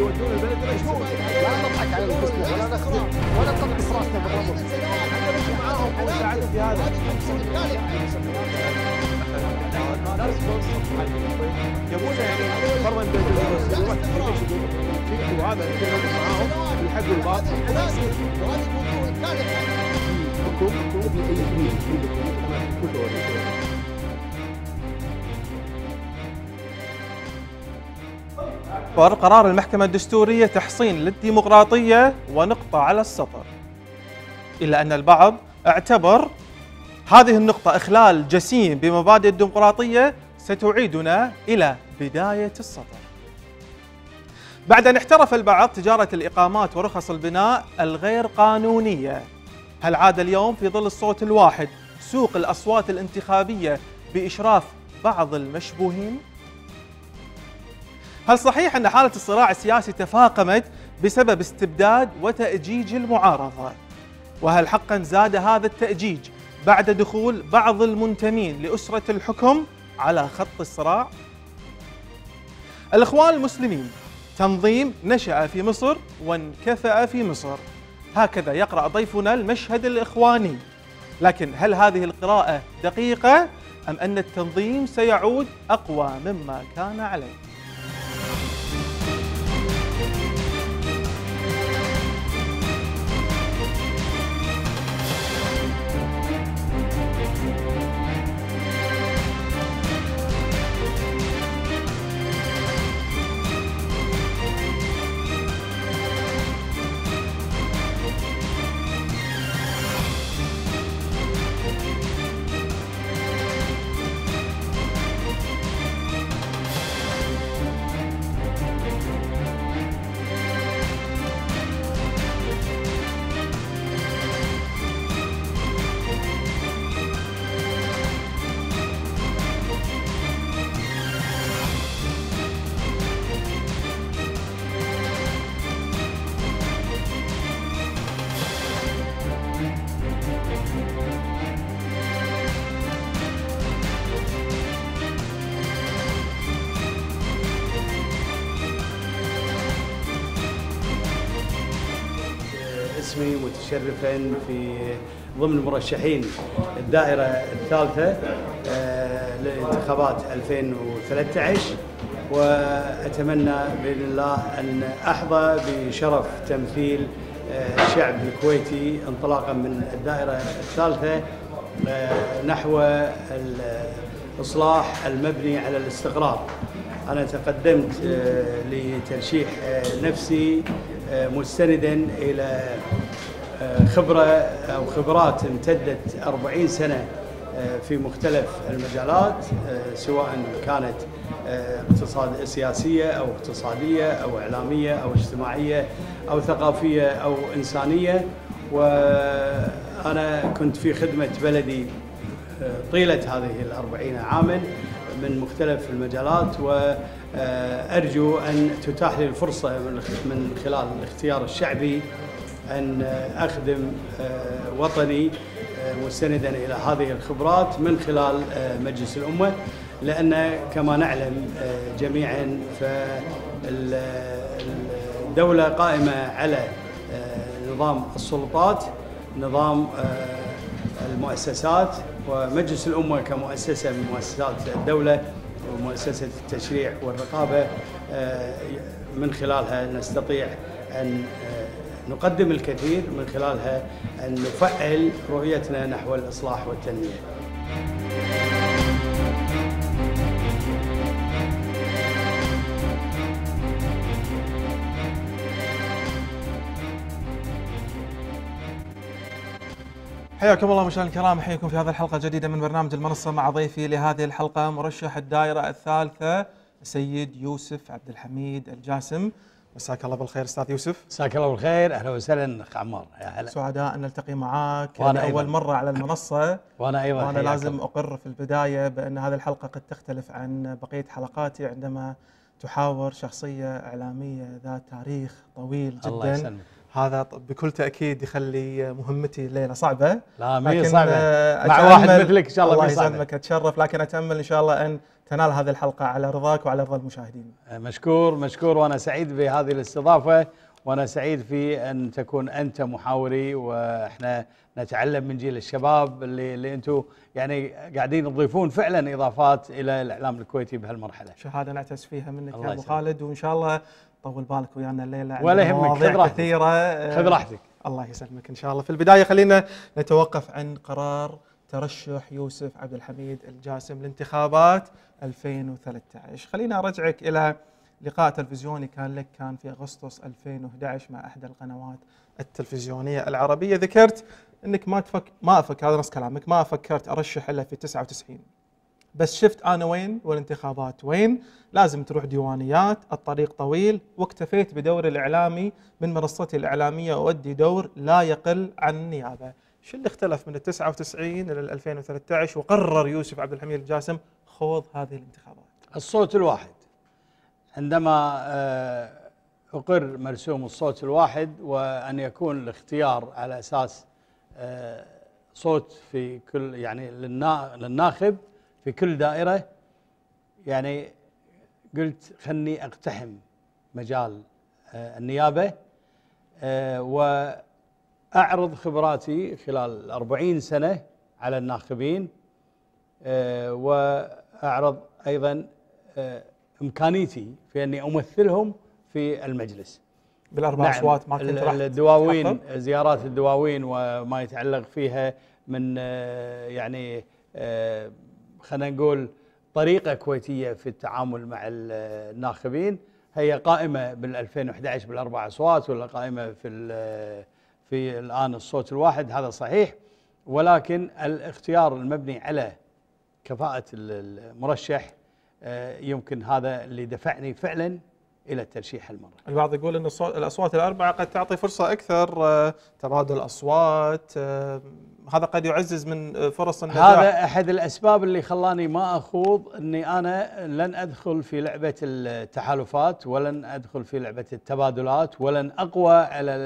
لا نضحك على الكسبة ولا نخدم ولا نطلع في راسنا احنا مش معاهم او نساعدهم في هذا يبونا يعني فرمان بيت الفلوس يروح وهذا معاهم الحق والباطل وهذه الوجوه الثالثه كلكم مثل اي كبير كلكم أكبر قرار المحكمة الدستورية تحصين للديمقراطية ونقطة على السطر إلا أن البعض اعتبر هذه النقطة إخلال جسيم بمبادئ الديمقراطية ستعيدنا إلى بداية السطر بعد أن احترف البعض تجارة الإقامات ورخص البناء الغير قانونية هل عاد اليوم في ظل الصوت الواحد سوق الأصوات الانتخابية بإشراف بعض المشبوهين؟ هل صحيح أن حالة الصراع السياسي تفاقمت بسبب استبداد وتأجيج المعارضة؟ وهل حقا زاد هذا التأجيج بعد دخول بعض المنتمين لأسرة الحكم على خط الصراع؟ الإخوان المسلمين تنظيم نشأ في مصر وانكفأ في مصر هكذا يقرأ ضيفنا المشهد الإخواني لكن هل هذه القراءة دقيقة أم أن التنظيم سيعود أقوى مما كان عليه؟ رسمي متشرفا في ضمن مرشحين الدائرة الثالثة آه، لانتخابات 2013 وأتمنى بإذن الله أن أحظى بشرف تمثيل آه، الشعب الكويتي انطلاقا من الدائرة الثالثة آه، نحو الإصلاح المبني على الاستقرار أنا تقدمت لترشيح نفسي آه، مستندا إلى آه، خبرة أو خبرات امتدت 40 سنة آه، في مختلف المجالات سواء كانت اقتصاد سياسية أو اقتصادية أو إعلامية أو اجتماعية أو ثقافية أو إنسانية وأنا كنت في خدمة بلدي طيلة هذه الأربعين عاما من مختلف المجالات و آه، أرجو أن تتاح لي الفرصة من خلال الاختيار الشعبي أن أخدم آه، وطني آه، مستندا إلى هذه الخبرات من خلال مجلس الأمة لأن كما نعلم جميعا فالدولة قائمة على نظام السلطات نظام المؤسسات ومجلس الأمة كمؤسسة من مؤسسات الدولة ومؤسسة التشريع والرقابة آه، من خلالها نستطيع أن آه، نقدم الكثير من خلالها أن نفعل رؤيتنا نحو الإصلاح والتنمية حياكم الله مشاهدينا الكرام احييكم في هذه الحلقه الجديده من برنامج المنصه مع ضيفي لهذه الحلقه مرشح الدائره الثالثه السيد يوسف عبد الحميد الجاسم مساك الله بالخير استاذ يوسف مساك الله بالخير اهلا وسهلا اخ عمار يا هلا سعداء ان نلتقي معاك وأنا لاول مره على المنصه وانا ايضا وانا لازم اقر في البدايه بان هذه الحلقه قد تختلف عن بقيه حلقاتي عندما تحاور شخصيه اعلاميه ذات تاريخ طويل جدا الله يسلمك هذا بكل تاكيد يخلي مهمتي الليله صعبه لا مي صعبه آه، مع واحد مثلك ان شاء الله الله يسلمك اتشرف لكن اتامل ان شاء الله ان تنال هذه الحلقه على رضاك وعلى رضا المشاهدين آه، مشكور مشكور وانا سعيد بهذه الاستضافه وانا سعيد في ان تكون انت محاوري واحنا نتعلم من جيل الشباب اللي اللي انتم يعني قاعدين تضيفون فعلا اضافات الى الاعلام الكويتي بهالمرحله. شهاده نعتز فيها منك يا ابو خالد وان شاء الله طول بالك ويانا الليله ولا يهمك خذ راحتك كثيره خذ آه، راحتك الله يسلمك ان شاء الله في البدايه خلينا نتوقف عن قرار ترشح يوسف عبد الحميد الجاسم لانتخابات 2013 خلينا ارجعك الى لقاء تلفزيوني كان لك كان في اغسطس 2011 مع احدى القنوات التلفزيونيه العربيه ذكرت انك ما تفك ما افكر هذا نص كلامك ما فكرت ارشح الا في 99 بس شفت انا وين والانتخابات وين لازم تروح ديوانيات الطريق طويل واكتفيت بدوري الاعلامي من منصتي الاعلاميه اؤدي دور لا يقل عن النيابه شو اللي اختلف من ال 99 الى ال 2013 وقرر يوسف عبد الحميد الجاسم خوض هذه الانتخابات الصوت الواحد عندما آه، اقر مرسوم الصوت الواحد وان يكون الاختيار على اساس آه، صوت في كل يعني للناخب في كل دائرة يعني قلت خلني اقتحم مجال آه، النيابة آه، وأعرض خبراتي خلال 40 سنة على الناخبين آه، وأعرض أيضا إمكانيتي في أني أمثلهم في المجلس بالأربع نعم أصوات ما كنت راح الدواوين زيارات الدواوين وما يتعلق فيها من يعني خلينا نقول طريقه كويتيه في التعامل مع الناخبين هي قائمه بال 2011 بالاربع اصوات ولا قائمه في في الان الصوت الواحد هذا صحيح ولكن الاختيار المبني على كفاءه المرشح آه، يمكن هذا اللي دفعني فعلا الى الترشيح المرة البعض يقول ان الاصوات الاربعه قد تعطي فرصه اكثر آه، تبادل اصوات آه، هذا قد يعزز من فرص النجاح هذا احد الاسباب اللي خلاني ما اخوض اني انا لن ادخل في لعبه التحالفات ولن ادخل في لعبه التبادلات ولن اقوى على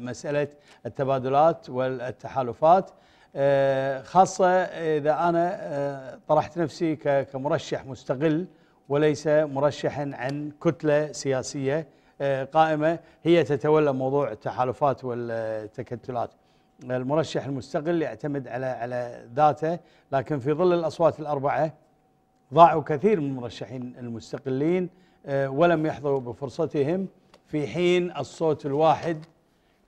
مساله التبادلات والتحالفات آه، خاصه اذا انا آه، طرحت نفسي كمرشح مستقل وليس مرشحا عن كتله سياسيه آه، قائمه هي تتولى موضوع التحالفات والتكتلات المرشح المستقل يعتمد على على ذاته لكن في ظل الاصوات الاربعه ضاعوا كثير من المرشحين المستقلين آه، ولم يحظوا بفرصتهم في حين الصوت الواحد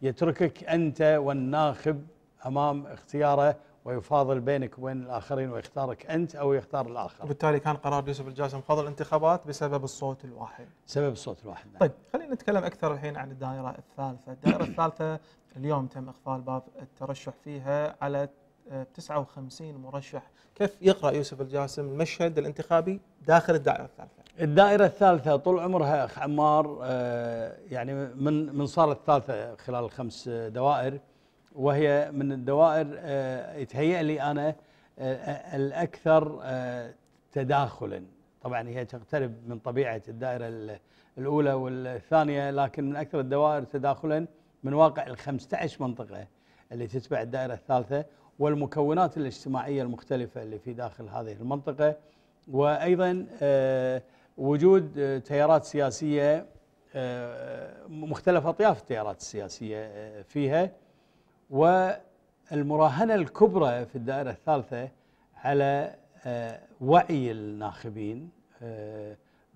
يتركك انت والناخب امام اختياره ويفاضل بينك وبين الاخرين ويختارك انت او يختار الاخر. وبالتالي كان قرار يوسف الجاسم فضل الانتخابات بسبب الصوت الواحد. سبب الصوت الواحد نعم. طيب خلينا نتكلم اكثر الحين عن الدائره الثالثه، الدائره الثالثه اليوم تم اقفال باب الترشح فيها على 59 مرشح كيف يقرا يوسف الجاسم المشهد الانتخابي داخل الدائره الثالثه الدائره الثالثه طول عمرها اخ عمار آه، يعني من من صارت الثالثه خلال الخمس دوائر وهي من الدوائر آه، يتهيأ لي انا آه، الاكثر تداخلا طبعا هي تقترب من طبيعه الدائره الاولى والثانيه لكن من اكثر الدوائر تداخلا من واقع ال 15 منطقة اللي تتبع الدائرة الثالثة والمكونات الاجتماعية المختلفة اللي في داخل هذه المنطقة وأيضا آه، وجود آه، تيارات سياسية آه، مختلف أطياف التيارات السياسية فيها والمراهنة الكبرى في الدائرة الثالثة على وعي الناخبين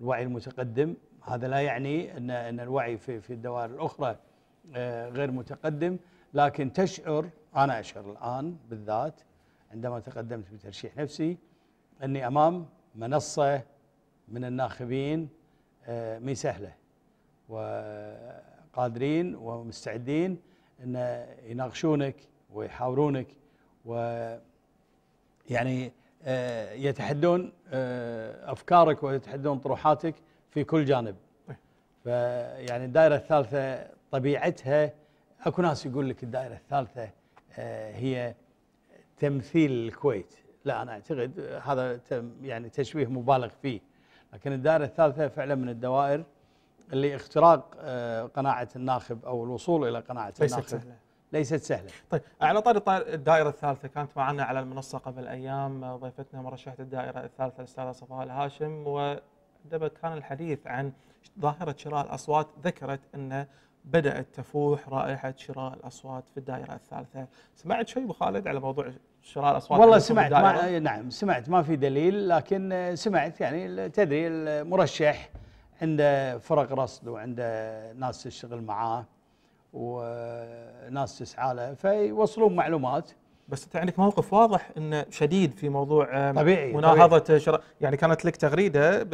الوعي المتقدم هذا لا يعني ان ان الوعي في في الدوائر الاخرى آه، غير متقدم لكن تشعر أنا أشعر الآن بالذات عندما تقدمت بترشيح نفسي أني أمام منصة من الناخبين آه، مي سهلة وقادرين ومستعدين أن يناقشونك ويحاورونك ويعني آه، يتحدون أفكارك ويتحدون طروحاتك في كل جانب طيب. فيعني الدائرة الثالثة طبيعتها اكو ناس يقول لك الدائره الثالثه آه، هي تمثيل الكويت لا انا اعتقد هذا يعني تشويه مبالغ فيه لكن الدائره الثالثه فعلا من الدوائر اللي اختراق آه، قناعه الناخب او الوصول الى قناعه ليست الناخب سهلة. ليست سهله طيب على طاري الدائره الثالثه كانت معنا على المنصه قبل ايام آه، ضيفتنا مرشحه الدائره الثالثه الاستاذه صفاء الهاشم و كان الحديث عن ظاهرة شراء الأصوات ذكرت أن بدأت تفوح رائحة شراء الأصوات في الدائرة الثالثة سمعت شيء أبو خالد على موضوع شراء الأصوات والله سمعت ما إيه، نعم سمعت ما في دليل لكن آه، سمعت يعني تدري المرشح عنده فرق رصد وعنده ناس تشتغل معاه وناس تسعى له فيوصلون معلومات بس انت عندك موقف واضح انه شديد في موضوع آه، طبيعي مناهضه طبيعي. شراء يعني كانت لك تغريده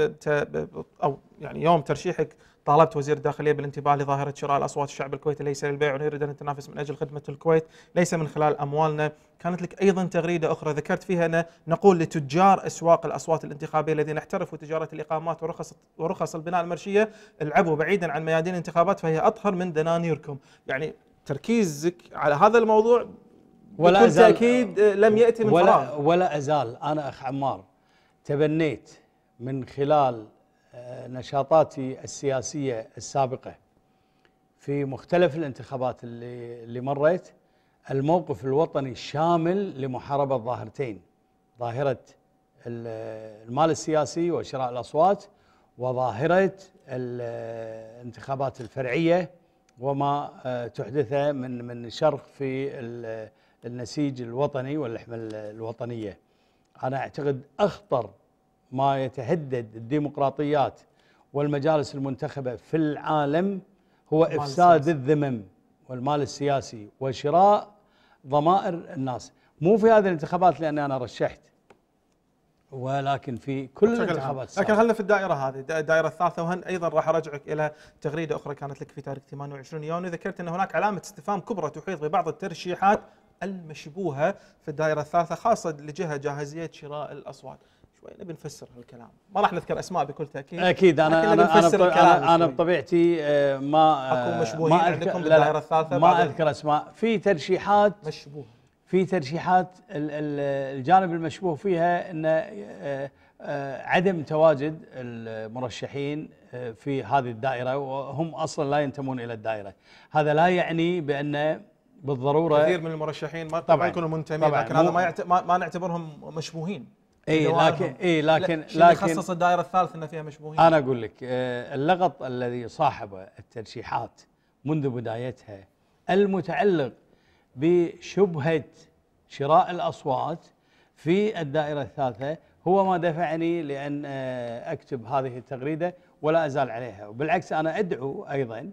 او يعني يوم ترشيحك طالبت وزير الداخليه بالانتباه لظاهره شراء الاصوات الشعب الكويتي ليس للبيع ونريد ان نتنافس من اجل خدمه الكويت ليس من خلال اموالنا كانت لك ايضا تغريده اخرى ذكرت فيها ان نقول لتجار اسواق الاصوات الانتخابيه الذين احترفوا تجاره الاقامات ورخص ورخص البناء المرشيه العبوا بعيدا عن ميادين الانتخابات فهي اطهر من دنانيركم يعني تركيزك على هذا الموضوع ولا بكل أزال تأكيد لم يأتي من ولا فراغ ولا أزال أنا أخ عمار تبنيت من خلال آه، نشاطاتي السياسية السابقة في مختلف الانتخابات اللي, اللي مرت الموقف الوطني الشامل لمحاربة ظاهرتين ظاهرة المال السياسي وشراء الأصوات وظاهرة الانتخابات الفرعية وما آه، تحدثه من من شرخ في النسيج الوطني واللحمة الوطنية أنا أعتقد أخطر ما يتهدد الديمقراطيات والمجالس المنتخبة في العالم هو إفساد الذمم والمال السياسي وشراء ضمائر الناس مو في هذه الانتخابات لأني أنا رشحت ولكن في كل الانتخابات لكن خلينا في الدائره هذه الدائره الثالثه وهن ايضا راح ارجعك الى تغريده اخرى كانت لك في تاريخ 28 يونيو ذكرت ان هناك علامه استفهام كبرى تحيط ببعض الترشيحات المشبوهه في الدائره الثالثه خاصه لجهه جاهزيه شراء الاصوات شوي نبي نفسر هالكلام ما راح نذكر اسماء بكل تاكيد اكيد انا انا انا, أنا بطبيعتي آه، ما آه، اكون مشبوهين ما عندكم بالدائره الثالثه ما اذكر اسماء في ترشيحات مشبوه في ترشيحات الجانب المشبوه فيها انه آه، عدم تواجد المرشحين في هذه الدائره وهم اصلا لا ينتمون الى الدائره هذا لا يعني بان بالضروره كثير من المرشحين ما طبعا يكونوا منتمين لكن هذا ما, يعت... ما ما نعتبرهم مشبوهين اي لكن اي لكن لكن خصص الدائره الثالثه ان فيها مشبوهين انا اقول لك آه، اللغط الذي صاحب الترشيحات منذ بدايتها المتعلق بشبهه شراء الاصوات في الدائره الثالثه هو ما دفعني لان آه، اكتب هذه التغريده ولا ازال عليها وبالعكس انا ادعو ايضا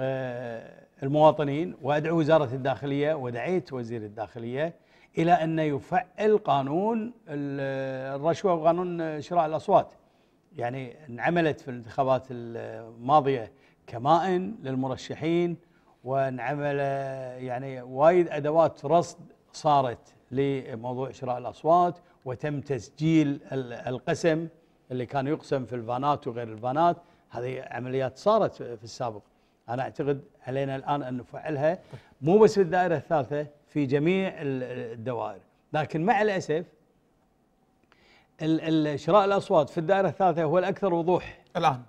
آه، المواطنين وادعو وزاره الداخليه ودعيت وزير الداخليه الى ان يفعل قانون الرشوه وقانون شراء الاصوات يعني انعملت في الانتخابات الماضيه كمائن للمرشحين وانعمل يعني وايد ادوات رصد صارت لموضوع شراء الاصوات وتم تسجيل القسم اللي كان يقسم في الفانات وغير الفانات هذه عمليات صارت في السابق انا اعتقد علينا الان ان نفعلها مو بس في الدائره الثالثه في جميع الدوائر لكن مع الأسف شراء الأصوات في الدائرة الثالثة هو الأكثر وضوح الآن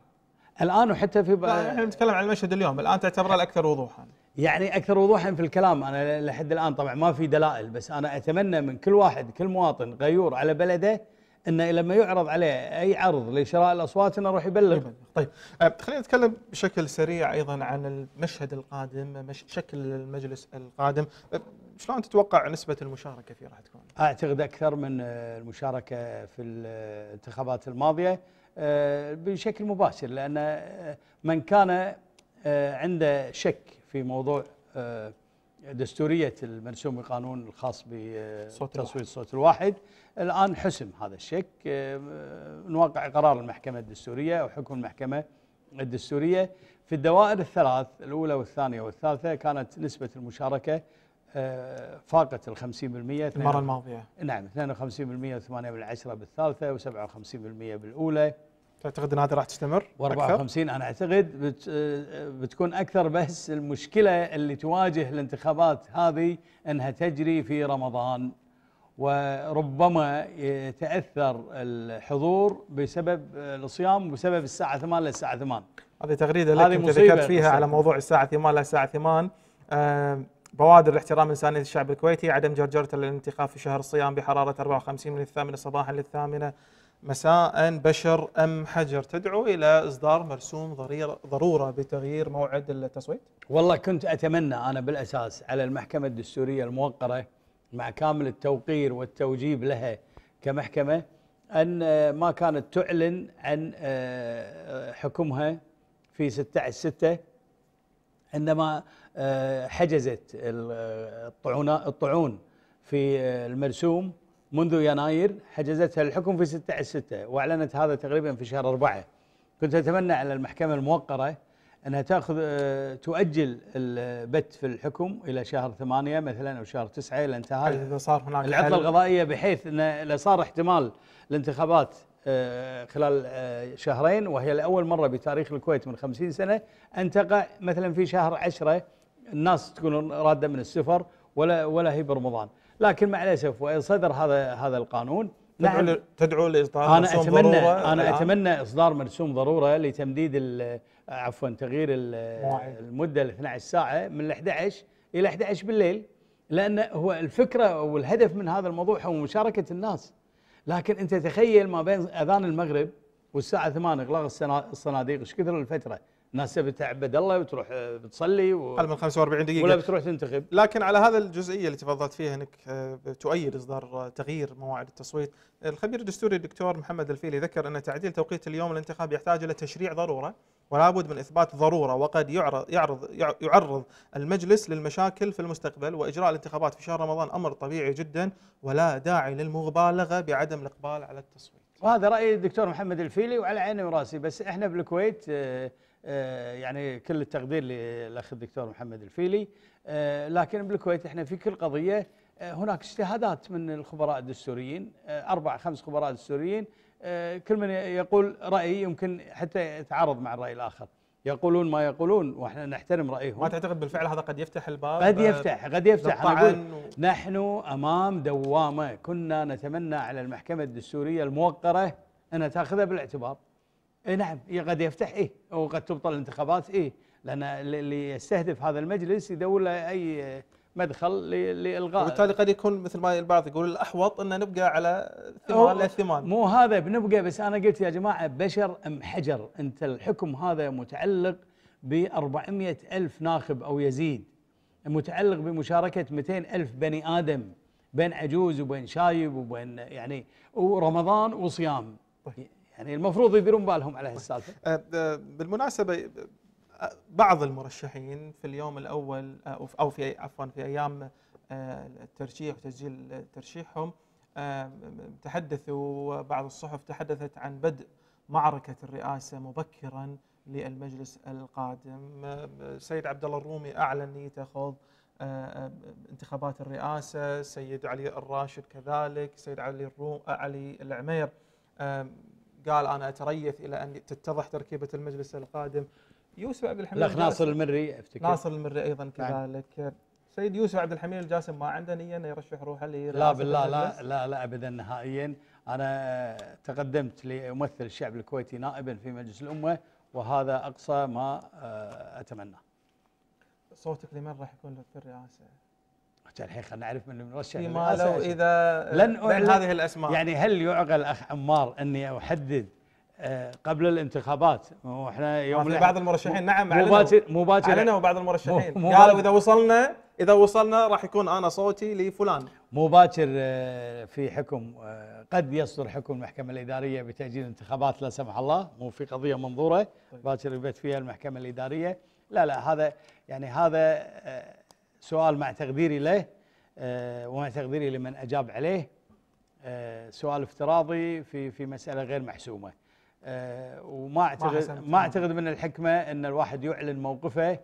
الآن وحتى في لا احنا نتكلم عن المشهد اليوم الآن تعتبره الأكثر وضوحا يعني أكثر وضوحا في الكلام أنا لحد الآن طبعا ما في دلائل بس أنا أتمنى من كل واحد كل مواطن غيور على بلده انه لما يعرض عليه اي عرض لشراء الاصوات انه راح يبلغ طيب, طيب. أه، خلينا نتكلم بشكل سريع ايضا عن المشهد القادم شكل المجلس القادم شلون تتوقع نسبه المشاركه فيه راح تكون؟ اعتقد اكثر من آه، المشاركه في الانتخابات الماضيه آه، بشكل مباشر لان آه، من كان عنده شك في موضوع دستوريه المرسوم القانون الخاص بتصويت الصوت الواحد الان حسم هذا الشك من واقع قرار المحكمه الدستوريه او حكم المحكمه الدستوريه في الدوائر الثلاث الاولى والثانيه والثالثه كانت نسبه المشاركه آه، فاقت ال 50% المرة الماضية نعم 52% و8 بالعشرة بالثالثة و57% بالأولى تعتقد ان هذا راح تستمر؟ و54 انا اعتقد آه، بتكون اكثر بس المشكله اللي تواجه الانتخابات هذه انها تجري في رمضان وربما يتاثر الحضور بسبب الصيام بسبب الساعه 8 للساعه 8 هذه تغريده لك انت ذكرت فيها على موضوع الساعه 8 للساعه 8 بوادر الاحترام الانساني للشعب الكويتي عدم جرجرة الانتخاب في شهر الصيام بحرارة 54 من الثامنة صباحا للثامنة مساء بشر أم حجر تدعو إلى إصدار مرسوم ضرورة بتغيير موعد التصويت؟ والله كنت أتمنى أنا بالأساس على المحكمة الدستورية الموقرة مع كامل التوقير والتوجيب لها كمحكمة أن ما كانت تعلن عن آه، حكمها في 16 6 عندما حجزت الطعون في المرسوم منذ يناير حجزتها الحكم في 16 6 واعلنت هذا تقريبا في شهر 4 كنت اتمنى على المحكمه الموقره انها تاخذ تؤجل البت في الحكم الى شهر 8 مثلا او شهر 9 الى انتهاء اذا صار هناك العطله القضائيه بحيث انه صار احتمال الانتخابات آه، خلال آه، شهرين وهي لاول مره بتاريخ الكويت من 50 سنه ان تقع مثلا في شهر 10 الناس تكون راده من السفر ولا ولا هي برمضان لكن مع الاسف وان صدر هذا هذا القانون تدعو نعم تدعو لاصدار انا مرسوم اتمنى ضروره انا الآن. اتمنى اصدار مرسوم ضروره لتمديد عفوا تغيير المده ل 12 ساعه من ال 11 الى 11 بالليل لان هو الفكره والهدف من هذا الموضوع هو مشاركه الناس لكن انت تخيل ما بين اذان المغرب والساعه 8 اغلاق الصناديق ايش كثر الفتره ناس بتعبد الله وتروح آه، بتصلي و... اقل من 45 دقيقه ولا بتروح تنتخب لكن على هذا الجزئيه اللي تفضلت فيها انك آه، تؤيد اصدار آه، تغيير مواعيد التصويت الخبير الدستوري الدكتور محمد الفيلي ذكر ان تعديل توقيت اليوم الانتخاب يحتاج الى تشريع ضروره ولا بد من اثبات ضروره وقد يعرض يعرض يعرض المجلس للمشاكل في المستقبل واجراء الانتخابات في شهر رمضان امر طبيعي جدا ولا داعي للمبالغه بعدم الاقبال على التصويت. وهذا راي الدكتور محمد الفيلي وعلى عيني وراسي بس احنا بالكويت آه، يعني كل التقدير للاخ الدكتور محمد الفيلي آه، لكن بالكويت احنا في كل قضيه آه، هناك اجتهادات من الخبراء الدستوريين اربع خمس خبراء دستوريين كل من يقول راي يمكن حتى يتعارض مع الراي الاخر يقولون ما يقولون واحنا نحترم رايهم ما تعتقد بالفعل هذا قد يفتح الباب قد يفتح قد يفتح و... نحن امام دوامه كنا نتمنى على المحكمه الدستوريه الموقره انها تاخذها بالاعتبار اي نعم إيه قد يفتح ايه وقد تبطل الانتخابات ايه لان اللي يستهدف هذا المجلس يدور له اي مدخل لالغاء وبالتالي قد يكون مثل ما البعض يقول الاحوط ان نبقى على ثمان للثمان مو هذا بنبقى بس انا قلت يا جماعه بشر ام حجر انت الحكم هذا متعلق ب 400 الف ناخب او يزيد متعلق بمشاركه 200 الف بني ادم بين عجوز وبين شايب وبين يعني ورمضان وصيام طيب. يعني المفروض يديرون بالهم على هالسالفه طيب. أه، أه، بالمناسبه أه، بعض المرشحين في اليوم الاول او في عفوا في ايام الترشيح وتسجيل ترشيحهم تحدثوا بعض الصحف تحدثت عن بدء معركه الرئاسه مبكرا للمجلس القادم سيد عبد الله الرومي اعلن نيته خوض انتخابات الرئاسه سيد علي الراشد كذلك سيد علي الروم علي العمير قال انا اتريث الى ان تتضح تركيبه المجلس القادم يوسف عبد الحميد الاخ ناصر المري افتكر ناصر المري ايضا نعم. كذلك سيد يوسف عبد الحميد الجاسم ما عنده نيه انه يرشح روحه لا بالله لا لا لا ابدا نهائيا انا تقدمت لامثل الشعب الكويتي نائبا في مجلس الامه وهذا اقصى ما آه، اتمناه صوتك لمن راح يكون في الرئاسه؟ حتى يعني، الحين خلينا نعرف من المرشح فيما لو اذا لن أعلن هذه الاسماء يعني هل يعقل اخ عمار اني احدد آه، قبل الانتخابات احنا يوم في بعض المرشحين نعم مو باكر مو باكر اعلنوا بعض المرشحين قالوا اذا وصلنا اذا وصلنا راح يكون انا صوتي لفلان مو باكر آه، في حكم آه، قد يصدر حكم المحكمه الاداريه بتاجيل الانتخابات لا سمح الله مو في قضيه منظوره طيب. باكر يبت فيها المحكمه الاداريه لا لا هذا يعني هذا سؤال مع تقديري له آه، ومع تقديري لمن اجاب عليه آه، سؤال افتراضي في في مساله غير محسومه آه، وما اعتقد ما, اعتقد من الحكمه ان الواحد يعلن موقفه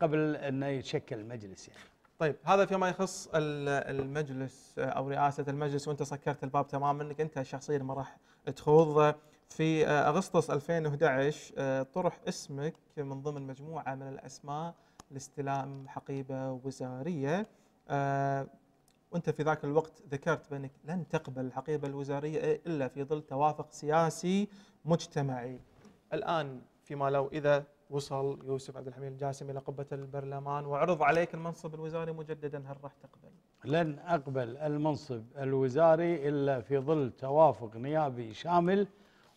قبل ان يتشكل المجلس يعني طيب هذا فيما يخص المجلس او رئاسه المجلس وانت سكرت الباب تماما انك انت شخصيا ما راح تخوض في اغسطس 2011 طرح اسمك من ضمن مجموعه من الاسماء لاستلام حقيبه وزاريه آه، وانت في ذاك الوقت ذكرت بانك لن تقبل الحقيبه الوزاريه الا في ظل توافق سياسي مجتمعي. الان فيما لو اذا وصل يوسف عبد الحميد الجاسم الى قبه البرلمان وعرض عليك المنصب الوزاري مجددا هل راح تقبل؟ لن اقبل المنصب الوزاري الا في ظل توافق نيابي شامل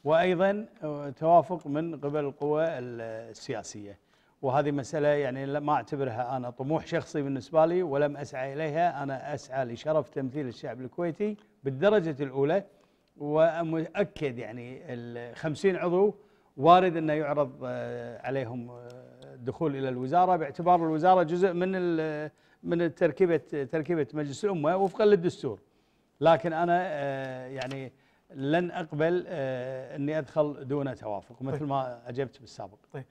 وايضا آه، توافق من قبل القوى السياسيه. وهذه مسألة يعني ما أعتبرها أنا طموح شخصي بالنسبة لي ولم أسعى إليها أنا أسعى لشرف تمثيل الشعب الكويتي بالدرجة الأولى ومؤكد يعني الخمسين عضو وارد أنه يعرض آه، عليهم الدخول آه، إلى الوزارة باعتبار الوزارة جزء من آه، من تركيبة تركيبة مجلس الأمة وفقا للدستور لكن أنا يعني لن أقبل أني أدخل دون توافق مثل طيب. ما أجبت بالسابق طيب.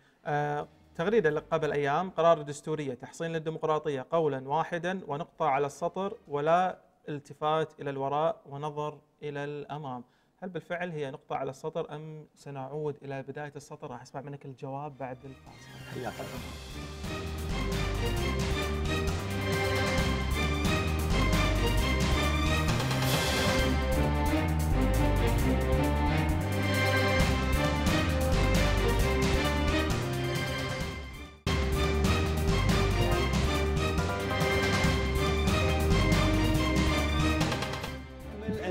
تغريدة قبل أيام قرار دستورية تحصين للديمقراطية قولا واحدا ونقطة على السطر ولا التفات إلى الوراء ونظر إلى الأمام هل بالفعل هي نقطة على السطر أم سنعود إلى بداية السطر راح أسمع منك الجواب بعد الفاصل حياك الله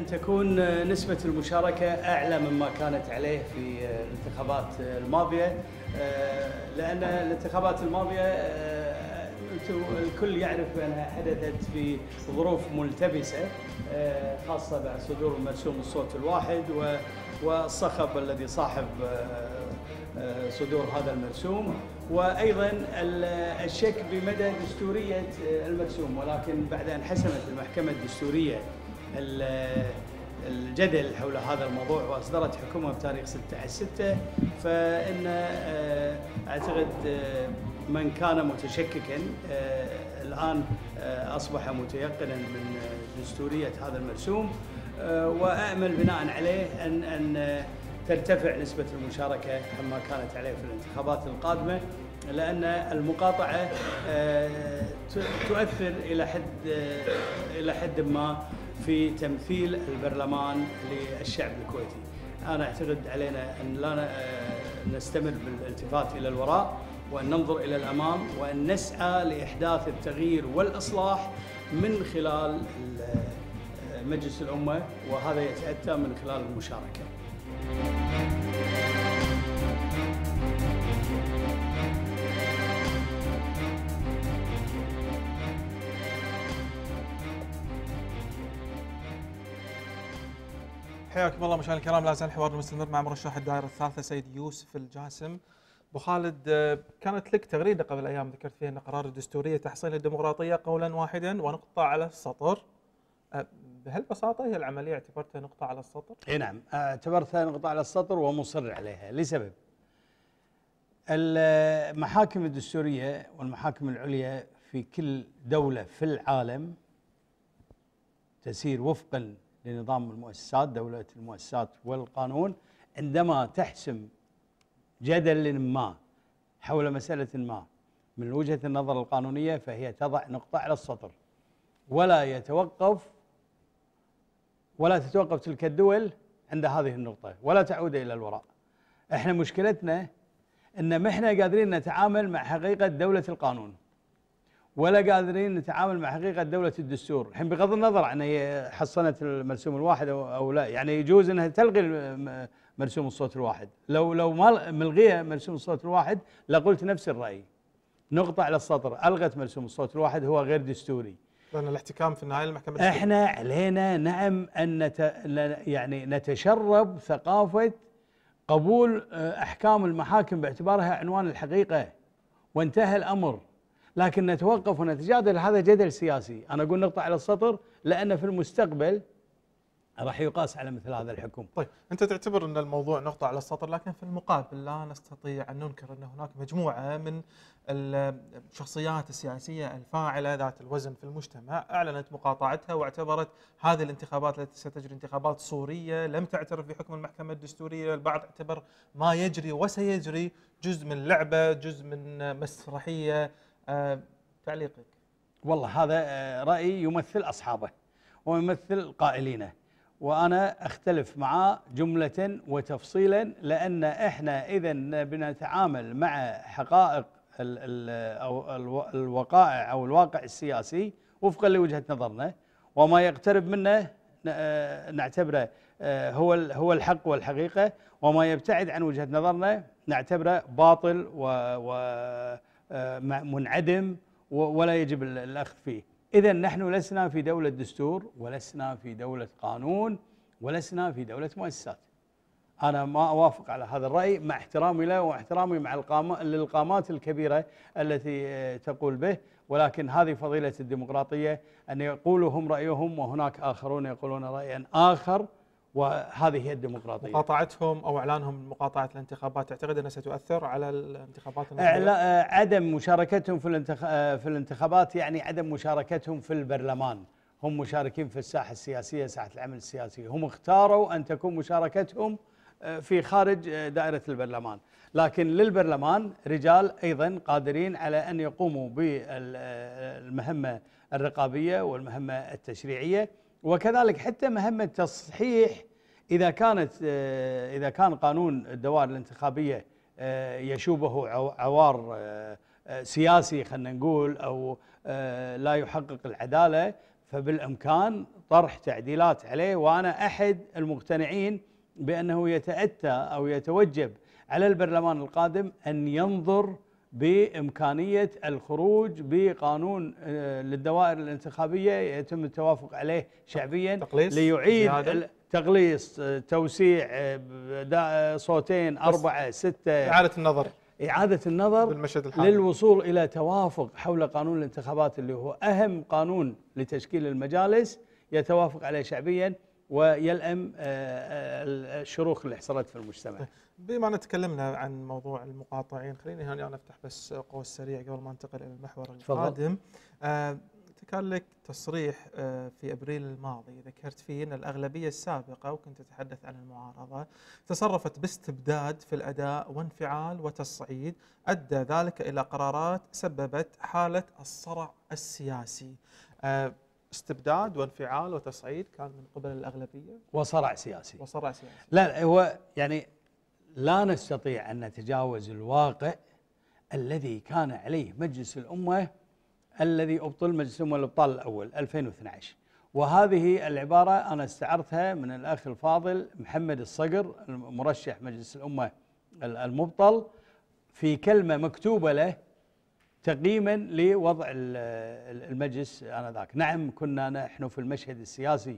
أن تكون نسبة المشاركة أعلى مما كانت عليه في الانتخابات الماضية آه، لأن الانتخابات الماضية آه، الكل يعرف بأنها حدثت في ظروف ملتبسة آه، خاصة بعد صدور مرسوم الصوت الواحد والصخب الذي صاحب صدور هذا المرسوم وايضا الشك بمدى دستوريه المرسوم ولكن بعد ان حسمت المحكمه الدستوريه الجدل حول هذا الموضوع واصدرت حكومه بتاريخ 6 6 فان آه، اعتقد آه، من كان متشككا آه، الان اصبح متيقنا من دستوريه هذا المرسوم وامل بناء عليه ان ان ترتفع نسبه المشاركه عما كانت عليه في الانتخابات القادمه لان المقاطعه تؤثر الى حد الى حد ما في تمثيل البرلمان للشعب الكويتي أنا أعتقد علينا أن لا آه، نستمر بالالتفات إلى الوراء وأن ننظر إلى الأمام وأن نسعى لإحداث التغيير والإصلاح من خلال آه، مجلس الأمة وهذا يتأتى من خلال المشاركة حياكم الله مشاهدينا الكرام لا زال حوارنا مستمر مع مرشح الدائره الثالثه سيد يوسف الجاسم ابو خالد آه، كانت لك تغريده قبل ايام ذكرت فيها ان قرار الدستوريه تحصيل الديمقراطيه قولا واحدا ونقطه على السطر آه، بهالبساطه هي العمليه اعتبرتها نقطه على السطر؟ اي نعم اعتبرتها نقطه على السطر ومصر عليها لسبب المحاكم الدستوريه والمحاكم العليا في كل دوله في العالم تسير وفقا لنظام المؤسسات دولة المؤسسات والقانون عندما تحسم جدل ما حول مسألة ما من وجهة النظر القانونية فهي تضع نقطة على السطر ولا يتوقف ولا تتوقف تلك الدول عند هذه النقطة ولا تعود إلى الوراء احنا مشكلتنا ان ما احنا قادرين نتعامل مع حقيقة دولة القانون ولا قادرين نتعامل مع حقيقه دوله الدستور، الحين بغض النظر عن هي حصنت المرسوم الواحد او, لا، يعني يجوز انها تلغي مرسوم الصوت الواحد، لو لو ما ملغيه مرسوم الصوت الواحد لقلت نفس الراي. نقطه على السطر، الغت مرسوم الصوت الواحد هو غير دستوري. لان الاحتكام في النهايه لمحكمه احنا علينا نعم ان نت... يعني نتشرب ثقافه قبول آه، احكام المحاكم باعتبارها عنوان الحقيقه وانتهى الامر. لكن نتوقف ونتجادل هذا جدل سياسي أنا أقول نقطة على السطر لأن في المستقبل راح يقاس على مثل هذا الحكم طيب انت تعتبر ان الموضوع نقطه على السطر لكن في المقابل لا نستطيع ان ننكر ان هناك مجموعه من الشخصيات السياسيه الفاعله ذات الوزن في المجتمع اعلنت مقاطعتها واعتبرت هذه الانتخابات التي ستجري انتخابات صوريه لم تعترف بحكم المحكمه الدستوريه البعض اعتبر ما يجري وسيجري جزء من لعبه جزء من مسرحيه تعليقك والله هذا آه، رأي يمثل أصحابه ويمثل قائلينه وأنا أختلف معه جملة وتفصيلا لأن إحنا إذا بنتعامل مع حقائق أو الوقائع أو الواقع السياسي وفقا لوجهة نظرنا وما يقترب منه آه، نعتبره آه، هو هو الحق والحقيقة وما يبتعد عن وجهة نظرنا نعتبره باطل و, و آه، منعدم ولا يجب الأخذ فيه إذا نحن لسنا في دولة دستور ولسنا في دولة قانون ولسنا في دولة مؤسسات أنا ما أوافق على هذا الرأي مع احترامي له واحترامي مع القامات للقامات الكبيرة التي آه، تقول به ولكن هذه فضيلة الديمقراطية أن يقولوا هم رأيهم وهناك آخرون يقولون رأيا آخر وهذه هي الديمقراطيه مقاطعتهم او اعلانهم مقاطعه الانتخابات تعتقد انها ستؤثر على الانتخابات المحلية؟ آه، عدم مشاركتهم في آه، في الانتخابات يعني عدم مشاركتهم في البرلمان هم مشاركين في الساحه السياسيه ساحه العمل السياسي هم اختاروا ان تكون مشاركتهم آه، في خارج دائره البرلمان لكن للبرلمان رجال ايضا قادرين على ان يقوموا بالمهمه الرقابيه والمهمه التشريعيه وكذلك حتى مهمة تصحيح إذا كانت آه، إذا كان قانون الدوائر الانتخابية آه، يشوبه عوار آه، سياسي خلينا نقول أو لا يحقق العدالة فبالإمكان طرح تعديلات عليه وأنا أحد المقتنعين بأنه يتأتى أو يتوجب على البرلمان القادم أن ينظر بامكانيه الخروج بقانون آه، للدوائر الانتخابيه يتم التوافق عليه شعبيا تقليص ليعيد تقليص آه، توسيع آه، صوتين اربعه سته اعاده النظر إعادة النظر بالمشهد الحالي للوصول إلى توافق حول قانون الانتخابات اللي هو أهم قانون لتشكيل المجالس يتوافق عليه شعبيا ويلأم الشروخ اللي حصلت في المجتمع طيب. بما ان تكلمنا عن موضوع المقاطعين خليني هنا انا افتح بس قوس سريع قبل ما انتقل الى المحور القادم آه كان لك تصريح آه في ابريل الماضي ذكرت فيه ان الاغلبيه السابقه وكنت تتحدث عن المعارضه تصرفت باستبداد في الاداء وانفعال وتصعيد ادى ذلك الى قرارات سببت حاله الصرع السياسي آه استبداد وانفعال وتصعيد كان من قبل الاغلبيه وصرع سياسي وصرع سياسي لا هو يعني لا نستطيع أن نتجاوز الواقع الذي كان عليه مجلس الأمة الذي أبطل مجلس الأمة الإبطال الأول 2012 وهذه العبارة أنا استعرتها من الأخ الفاضل محمد الصقر مرشح مجلس الأمة المبطل في كلمة مكتوبة له تقييما لوضع المجلس آنذاك نعم كنا نحن في المشهد السياسي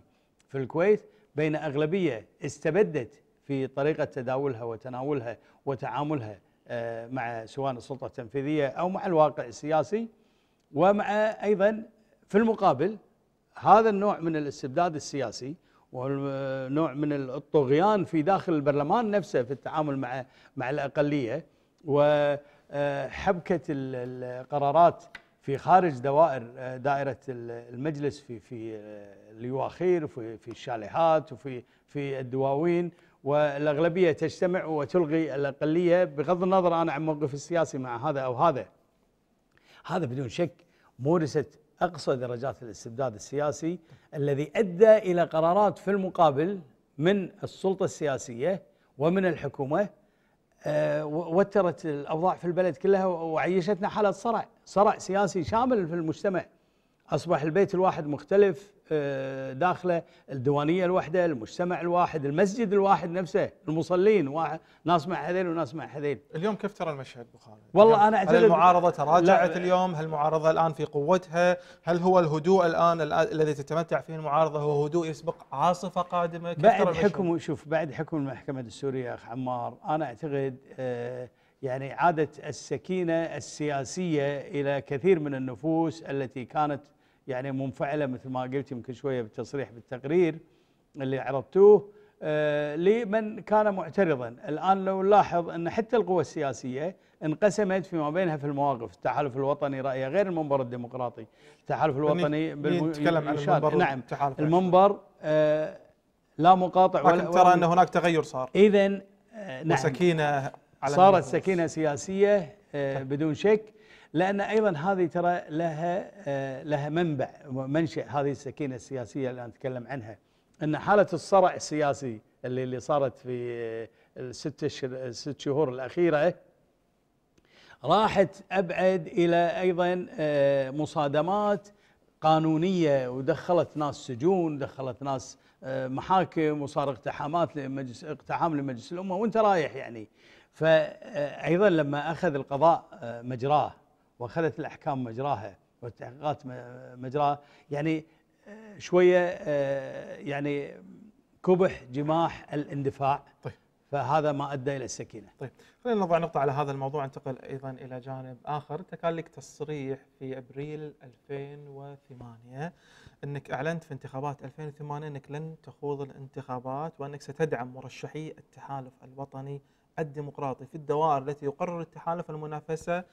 في الكويت بين أغلبية استبدت في طريقة تداولها وتناولها وتعاملها آه، مع سواء السلطة التنفيذية أو مع الواقع السياسي ومع أيضا في المقابل هذا النوع من الاستبداد السياسي ونوع من الطغيان في داخل البرلمان نفسه في التعامل مع مع الأقلية وحبكة آه، القرارات في خارج دوائر آه، دائرة المجلس في في اليواخير وفي في الشاليهات وفي في الدواوين والاغلبيه تجتمع وتلغي الاقليه بغض النظر انا عن موقف السياسي مع هذا او هذا هذا بدون شك مورست اقصى درجات الاستبداد السياسي الذي ادى الى قرارات في المقابل من السلطه السياسيه ومن الحكومه آه، وترت الاوضاع في البلد كلها وعيشتنا حاله صرع، صرع سياسي شامل في المجتمع اصبح البيت الواحد مختلف آه، داخله الديوانيه الواحده المجتمع الواحد المسجد الواحد نفسه المصلين واحد ناس مع هذيل وناس مع هذيل اليوم كيف ترى المشهد ابو خالد والله انا اعتقد هل المعارضه تراجعت اليوم هل المعارضه الان في قوتها هل هو الهدوء الان الذي تتمتع فيه المعارضه هو هدوء يسبق عاصفه قادمه كيف بعد حكم شوف بعد حكم المحكمه السوريه اخ عمار انا اعتقد آه، يعني عادت السكينه السياسيه الى كثير من النفوس التي كانت يعني منفعله مثل ما قلت يمكن شويه بالتصريح بالتقرير اللي عرضتوه آه، لمن كان معترضا الآن لو نلاحظ أن حتى القوى السياسية انقسمت فيما بينها في المواقف التحالف الوطني رأيه غير المنبر الديمقراطي التحالف الوطني بالمتكلم عن المنبر نعم المنبر آه، لا مقاطع ولا ترى أن هناك تغير صار إذا آه، نعم وسكينة على صارت سكينة سياسية طيب. بدون شك لأن أيضا هذه ترى لها آه، لها منبع منشأ هذه السكينة السياسية اللي أنا أتكلم عنها أن حالة الصرع السياسي اللي اللي صارت في آه، الست ست شهور الأخيرة راحت أبعد إلى أيضا آه، مصادمات قانونية ودخلت ناس سجون دخلت ناس محاكم وصار اقتحامات لمجلس اقتحام لمجلس الأمة وانت رايح يعني فأيضا لما أخذ القضاء مجراه وخلت الاحكام مجراها والتحقيقات مجراها يعني آه، شويه آه، يعني كبح جماح الاندفاع طيب فهذا ما ادى الى السكينه. طيب خلينا نضع نقطه على هذا الموضوع انتقل ايضا الى جانب اخر، انت كان لك تصريح في ابريل 2008 انك اعلنت في انتخابات 2008 انك لن تخوض الانتخابات وانك ستدعم مرشحي التحالف الوطني الديمقراطي في الدوائر التي يقرر التحالف المنافسه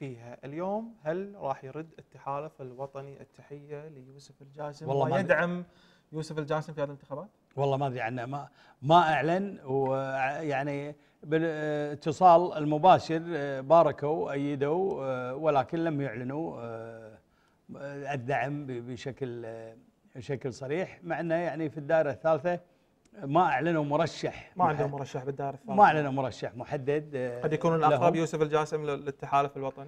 فيها اليوم هل راح يرد التحالف الوطني التحيه ليوسف الجاسم والله ويدعم يوسف الجاسم في هذه الانتخابات؟ والله ما ادري عنه ما ما اعلن ويعني بالاتصال المباشر آه، باركوا ايدوا آه، ولكن لم يعلنوا آه، الدعم بشكل بشكل صريح مع انه يعني في الدائره الثالثه ما اعلنوا مرشح ما عندهم مرشح بالدائره الثانيه ما اعلنوا مرشح محدد آه، قد يكون الاقرب يوسف الجاسم للتحالف الوطني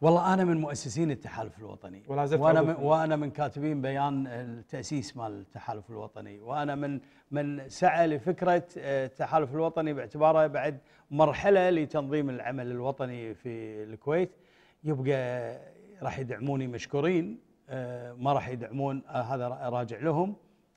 والله انا من مؤسسين التحالف الوطني ولا زلت وانا من وانا من كاتبين بيان التاسيس مال التحالف الوطني وانا من من سعى لفكره آه، التحالف الوطني باعتباره بعد مرحله لتنظيم العمل الوطني في الكويت يبقى راح يدعموني مشكورين آه، ما راح يدعمون هذا راجع لهم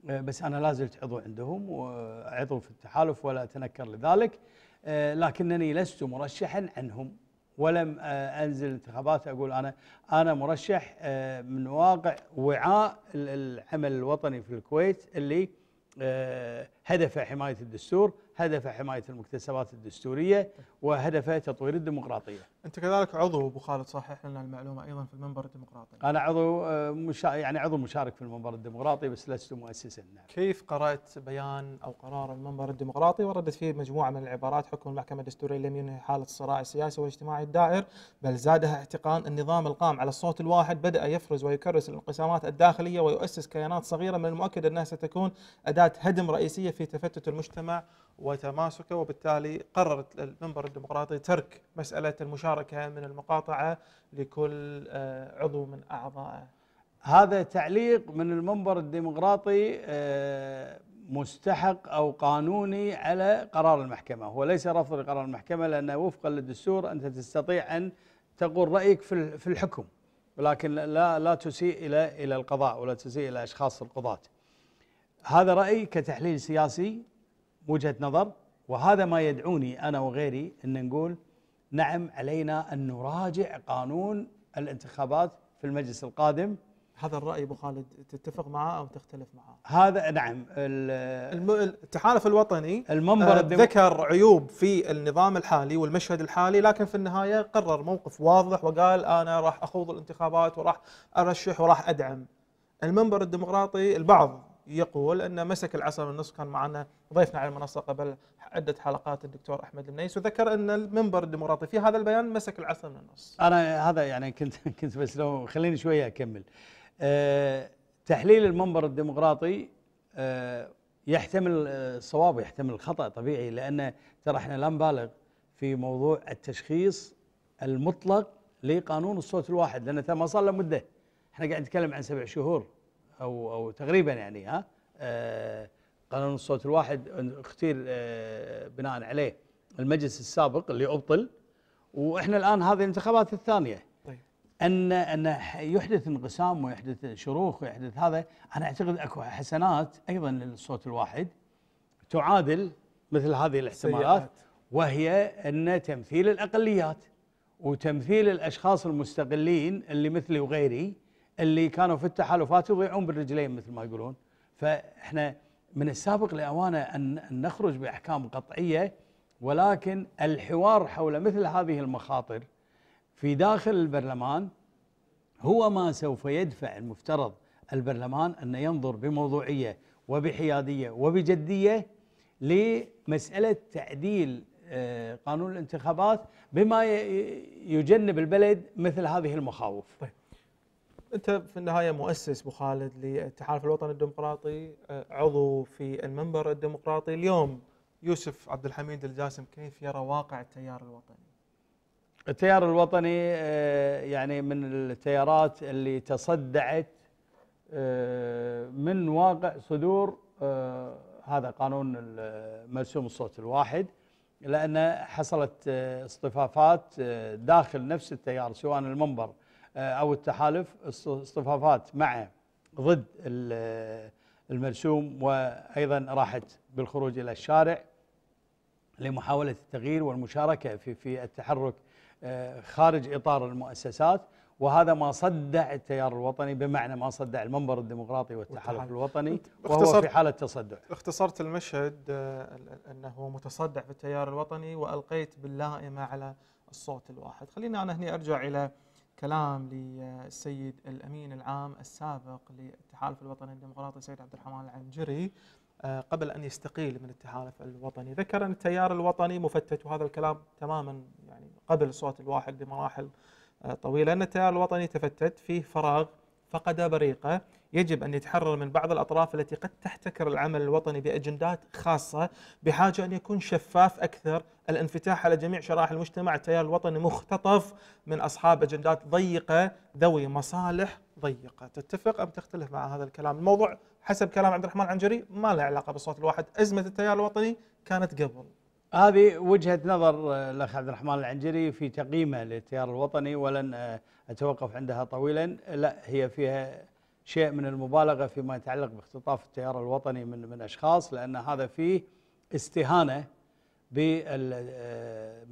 آه، بس انا لا زلت عضو عندهم وعضو في التحالف ولا اتنكر لذلك آه، لكنني لست مرشحا عنهم ولم آه، انزل انتخابات اقول انا انا مرشح من واقع وعاء العمل الوطني في الكويت اللي هدفه حماية الدستور هدفه حماية المكتسبات الدستورية وهدفه تطوير الديمقراطية أنت كذلك عضو أبو خالد صحح لنا المعلومة أيضا في المنبر الديمقراطي أنا عضو آه، مشا... يعني عضو مشارك في المنبر الديمقراطي بس لست مؤسسا نعم. كيف قرأت بيان أو قرار المنبر الديمقراطي وردت فيه مجموعة من العبارات حكم المحكمة الدستورية لم ينهي حالة الصراع السياسي والاجتماعي الدائر بل زادها احتقان النظام القائم على الصوت الواحد بدأ يفرز ويكرس الانقسامات الداخلية ويؤسس كيانات صغيرة من المؤكد أنها ستكون أداة هدم رئيسية في تفتت المجتمع وتماسكه وبالتالي قررت المنبر الديمقراطي ترك مسألة المشاركة من المقاطعة لكل آه، عضو من أعضائه هذا تعليق من المنبر الديمقراطي آه، مستحق أو قانوني على قرار المحكمة هو ليس رفض لقرار المحكمة لأن وفقا للدستور أنت تستطيع أن تقول رأيك في الحكم ولكن لا لا تسيء إلى إلى القضاء ولا تسيء إلى أشخاص القضاة هذا رأيي كتحليل سياسي وجهة نظر وهذا ما يدعوني أنا وغيري أن نقول نعم علينا أن نراجع قانون الانتخابات في المجلس القادم هذا الرأي أبو خالد تتفق معه أو تختلف معه هذا نعم التحالف الوطني المنبر آه، ذكر عيوب في النظام الحالي والمشهد الحالي لكن في النهاية قرر موقف واضح وقال أنا راح أخوض الانتخابات وراح أرشح وراح أدعم المنبر الديمقراطي البعض يقول أن مسك العصا من النصف كان معنا ضيفنا على المنصة قبل عدة حلقات الدكتور أحمد المنيس وذكر أن المنبر الديمقراطي في هذا البيان مسك العصا من النص أنا هذا يعني كنت كنت بس لو خليني شوية أكمل أه تحليل المنبر الديمقراطي أه يحتمل الصواب آه، ويحتمل الخطأ طبيعي لأن ترى احنا لا نبالغ في موضوع التشخيص المطلق لقانون الصوت الواحد لأنه ما صار له مدة احنا قاعد نتكلم عن سبع شهور او او تقريبا يعني ها آه، قانون الصوت الواحد اختير آه، بناء عليه المجلس السابق اللي ابطل واحنا الان هذه الانتخابات الثانيه طيب. ان ان يحدث انقسام ويحدث شروخ ويحدث هذا انا اعتقد اكو حسنات ايضا للصوت الواحد تعادل مثل هذه الاحتمالات وهي ان تمثيل الاقليات وتمثيل الاشخاص المستقلين اللي مثلي وغيري اللي كانوا في التحالفات يضيعون بالرجلين مثل ما يقولون فاحنا من السابق لاوانه ان نخرج باحكام قطعيه ولكن الحوار حول مثل هذه المخاطر في داخل البرلمان هو ما سوف يدفع المفترض البرلمان ان ينظر بموضوعيه وبحياديه وبجديه لمساله تعديل آه، قانون الانتخابات بما يجنب البلد مثل هذه المخاوف. طيب. انت في النهايه مؤسس ابو خالد للتحالف الوطني الديمقراطي آه، عضو في المنبر الديمقراطي اليوم يوسف عبد الحميد الجاسم كيف يرى واقع التيار الوطني؟ التيار الوطني آه، يعني من التيارات اللي تصدعت آه، من واقع صدور هذا قانون مرسوم الصوت الواحد لان حصلت اصطفافات داخل نفس التيار سواء المنبر آه، او التحالف اصطفافات مع ضد المرسوم وايضا راحت بالخروج الى الشارع لمحاوله التغيير والمشاركه في في التحرك آه، خارج اطار المؤسسات وهذا ما صدع التيار الوطني بمعنى ما صدع المنبر الديمقراطي والتحالف الوطني وهو في حاله تصدع اختصرت المشهد آه، انه متصدع في التيار الوطني والقيت باللائمه على الصوت الواحد خليني انا هنا ارجع الى كلام للسيد الامين العام السابق للتحالف الوطني الديمقراطي سيد عبد الرحمن العنجري آه، قبل ان يستقيل من التحالف الوطني، ذكر ان التيار الوطني مفتت وهذا الكلام تماما يعني قبل صوت الواحد بمراحل آه، طويله، ان التيار الوطني تفتت فيه فراغ فقد بريقه يجب أن يتحرر من بعض الأطراف التي قد تحتكر العمل الوطني بأجندات خاصة بحاجة أن يكون شفاف أكثر الانفتاح على جميع شرائح المجتمع التيار الوطني مختطف من أصحاب أجندات ضيقة ذوي مصالح ضيقة تتفق أم تختلف مع هذا الكلام الموضوع حسب كلام عبد الرحمن عنجري ما له علاقة بالصوت الواحد أزمة التيار الوطني كانت قبل هذه وجهة نظر الأخ عبد الرحمن العنجري في تقييمه للتيار الوطني ولن آه، أتوقف عندها طويلا لا هي فيها شيء من المبالغه فيما يتعلق باختطاف التيار الوطني من من اشخاص لان هذا فيه استهانه ب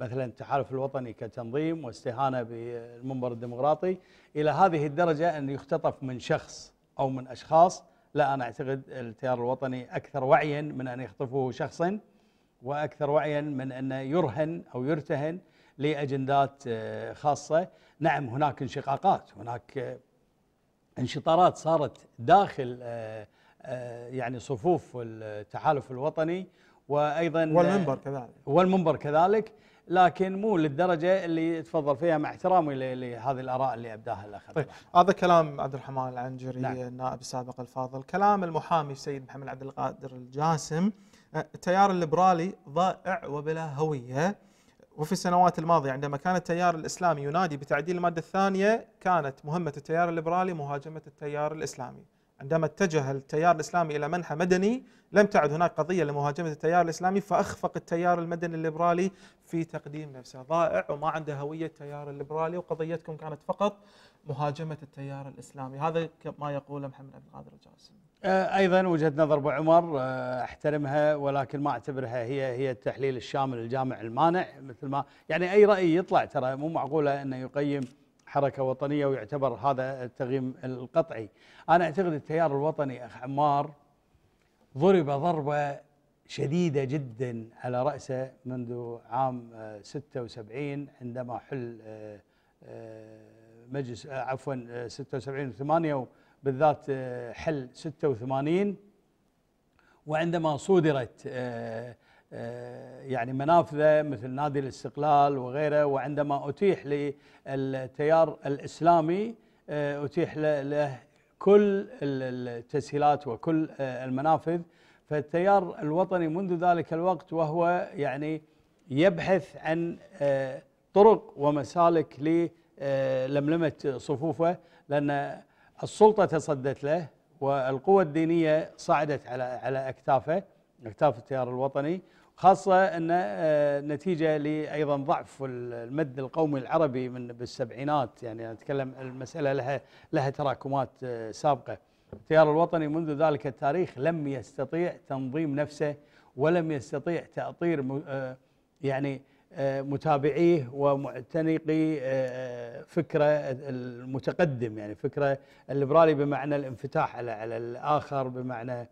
مثلا التحالف الوطني كتنظيم واستهانه بالمنبر الديمقراطي الى هذه الدرجه ان يختطف من شخص او من اشخاص لا انا اعتقد التيار الوطني اكثر وعيا من ان يخطفه شخصا واكثر وعيا من ان يرهن او يرتهن لاجندات آه، خاصه، نعم هناك انشقاقات، هناك انشطارات صارت داخل آه، آه، يعني صفوف التحالف الوطني وايضا آه، والمنبر كذلك والمنبر كذلك لكن مو للدرجه اللي تفضل فيها مع احترامي لهذه الاراء اللي ابداها الاخ طيب هذا كلام عبد الرحمن العنجري نعم. النائب السابق الفاضل كلام المحامي السيد محمد عبد القادر الجاسم التيار الليبرالي ضائع وبلا هويه وفي السنوات الماضية عندما كان التيار الإسلامي ينادي بتعديل المادة الثانية كانت مهمة التيار الليبرالي مهاجمة التيار الإسلامي عندما اتجه التيار الإسلامي إلى منحى مدني لم تعد هناك قضية لمهاجمة التيار الإسلامي فأخفق التيار المدني الليبرالي في تقديم نفسه ضائع وما عنده هوية التيار الليبرالي وقضيتكم كانت فقط مهاجمة التيار الإسلامي هذا ما يقوله محمد عبد القادر الجاسم آه، ايضا وجهه نظر ابو عمر آه، احترمها ولكن ما اعتبرها هي هي التحليل الشامل الجامع المانع مثل ما يعني اي راي يطلع ترى مو معقوله انه يقيم حركه وطنيه ويعتبر هذا التقييم القطعي. انا اعتقد التيار الوطني اخ عمار ضرب ضربه شديده جدا على راسه منذ عام 76 آه، عندما حل مجلس عفوا 76 و 8 بالذات آه، حل 86 وعندما صودرت آه، آه، يعني منافذه مثل نادي الاستقلال وغيره وعندما اتيح للتيار الاسلامي اتيح له كل التسهيلات وكل المنافذ فالتيار الوطني منذ ذلك الوقت وهو يعني يبحث عن طرق ومسالك للملمه صفوفه لان السلطة تصدت له والقوة الدينية صعدت على على أكتافه أكتاف التيار الوطني خاصة أن آه، نتيجة لأيضا ضعف المد القومي العربي من بالسبعينات يعني أتكلم المسألة لها لها تراكمات آه، سابقة التيار الوطني منذ ذلك التاريخ لم يستطيع تنظيم نفسه ولم يستطيع تأطير آه، يعني متابعيه ومعتنقي آه، آه، فكره المتقدم يعني فكره الليبرالي بمعنى الانفتاح على على الاخر بمعنى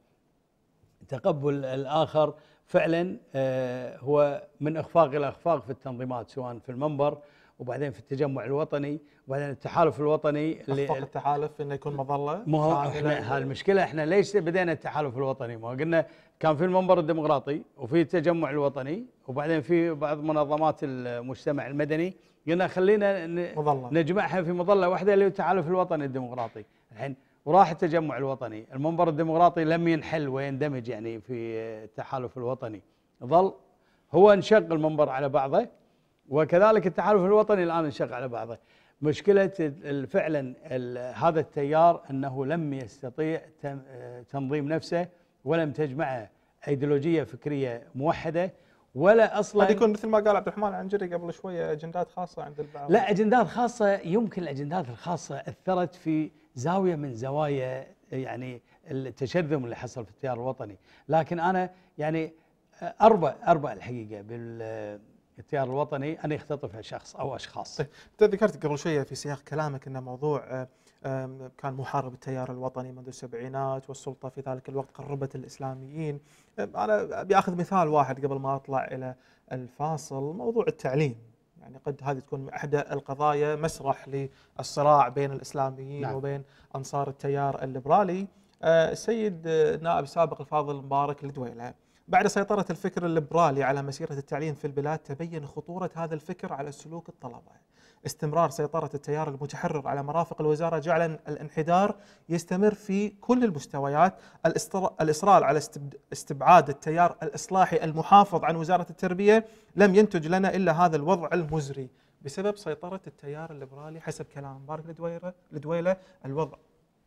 تقبل الاخر فعلا آه، هو من اخفاق الى اخفاق في التنظيمات سواء في المنبر وبعدين في التجمع الوطني وبعدين التحالف الوطني اللي اخفاق التحالف انه يكون مظله ما هو احنا هالمشكله احنا ليش بدينا التحالف الوطني؟ ما قلنا كان في المنبر الديمقراطي وفي التجمع الوطني وبعدين في بعض منظمات المجتمع المدني قلنا خلينا مظلة. نجمعها في مظله واحده اللي هو التحالف الوطني الديمقراطي الحين وراح التجمع الوطني المنبر الديمقراطي لم ينحل ويندمج يعني في التحالف الوطني ظل هو انشق المنبر على بعضه وكذلك التحالف الوطني الان انشق على بعضه مشكله فعلا هذا التيار انه لم يستطيع آه، تنظيم نفسه ولم تجمعه ايديولوجيه فكريه موحده ولا اصلا قد يكون مثل ما قال عبد الرحمن عنجري قبل شويه اجندات خاصه عند البعض لا اجندات خاصه يمكن الاجندات الخاصه اثرت في زاويه من زوايا يعني التشرذم اللي حصل في التيار الوطني، لكن انا يعني اربع اربع الحقيقه بالتيار الوطني ان يختطف شخص او اشخاص. طيب انت ذكرت قبل شويه في سياق كلامك ان موضوع آه، كان محارب التيار الوطني منذ السبعينات والسلطة في ذلك الوقت قربت الإسلاميين أنا بأخذ مثال واحد قبل ما أطلع إلى الفاصل موضوع التعليم يعني قد هذه تكون احدى القضايا مسرح للصراع بين الاسلاميين نعم. وبين انصار التيار الليبرالي آه، السيد النائب آه، السابق الفاضل مبارك الدويله بعد سيطرة الفكر الليبرالي على مسيرة التعليم في البلاد تبين خطورة هذا الفكر على سلوك الطلبة استمرار سيطرة التيار المتحرر على مرافق الوزارة جعل الانحدار يستمر في كل المستويات الإصرار على استبعاد التيار الإصلاحي المحافظ عن وزارة التربية لم ينتج لنا إلا هذا الوضع المزري بسبب سيطرة التيار الليبرالي حسب كلام مبارك لدويلة الدويلة الوضع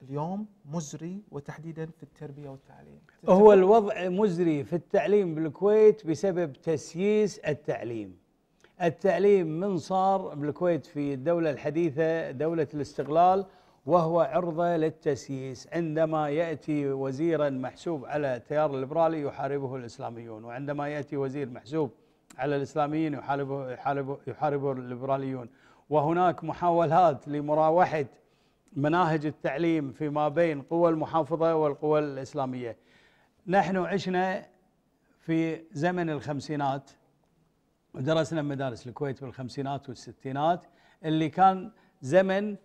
اليوم مزري وتحديدا في التربيه والتعليم هو الوضع مزري في التعليم بالكويت بسبب تسييس التعليم التعليم من صار بالكويت في الدولة الحديثة دولة الاستقلال وهو عرضة للتسييس عندما يأتي وزيرا محسوب على التيار الليبرالي يحاربه الإسلاميون وعندما يأتي وزير محسوب على الإسلاميين يحاربه, يحاربه, يحاربه الليبراليون وهناك محاولات لمراوحة مناهج التعليم فيما بين قوى المحافظة والقوى الإسلامية نحن عشنا في زمن الخمسينات ودرسنا بمدارس الكويت بالخمسينات والستينات اللي كان زمن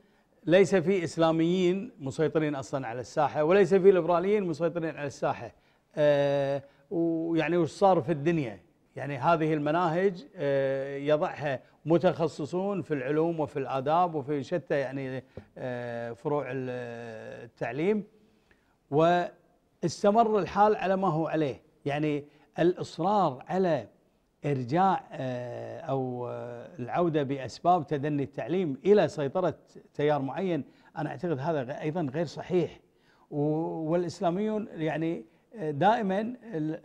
ليس فيه اسلاميين مسيطرين اصلا على الساحه وليس فيه ليبراليين مسيطرين على الساحه أه ويعني وش صار في الدنيا يعني هذه المناهج أه يضعها متخصصون في العلوم وفي الاداب وفي شتى يعني أه فروع آه، التعليم واستمر الحال على ما هو عليه يعني الاصرار على ارجاع آه، او آه، العوده باسباب تدني التعليم الى سيطره تيار معين انا اعتقد هذا ايضا غير صحيح والاسلاميون يعني آه، دائما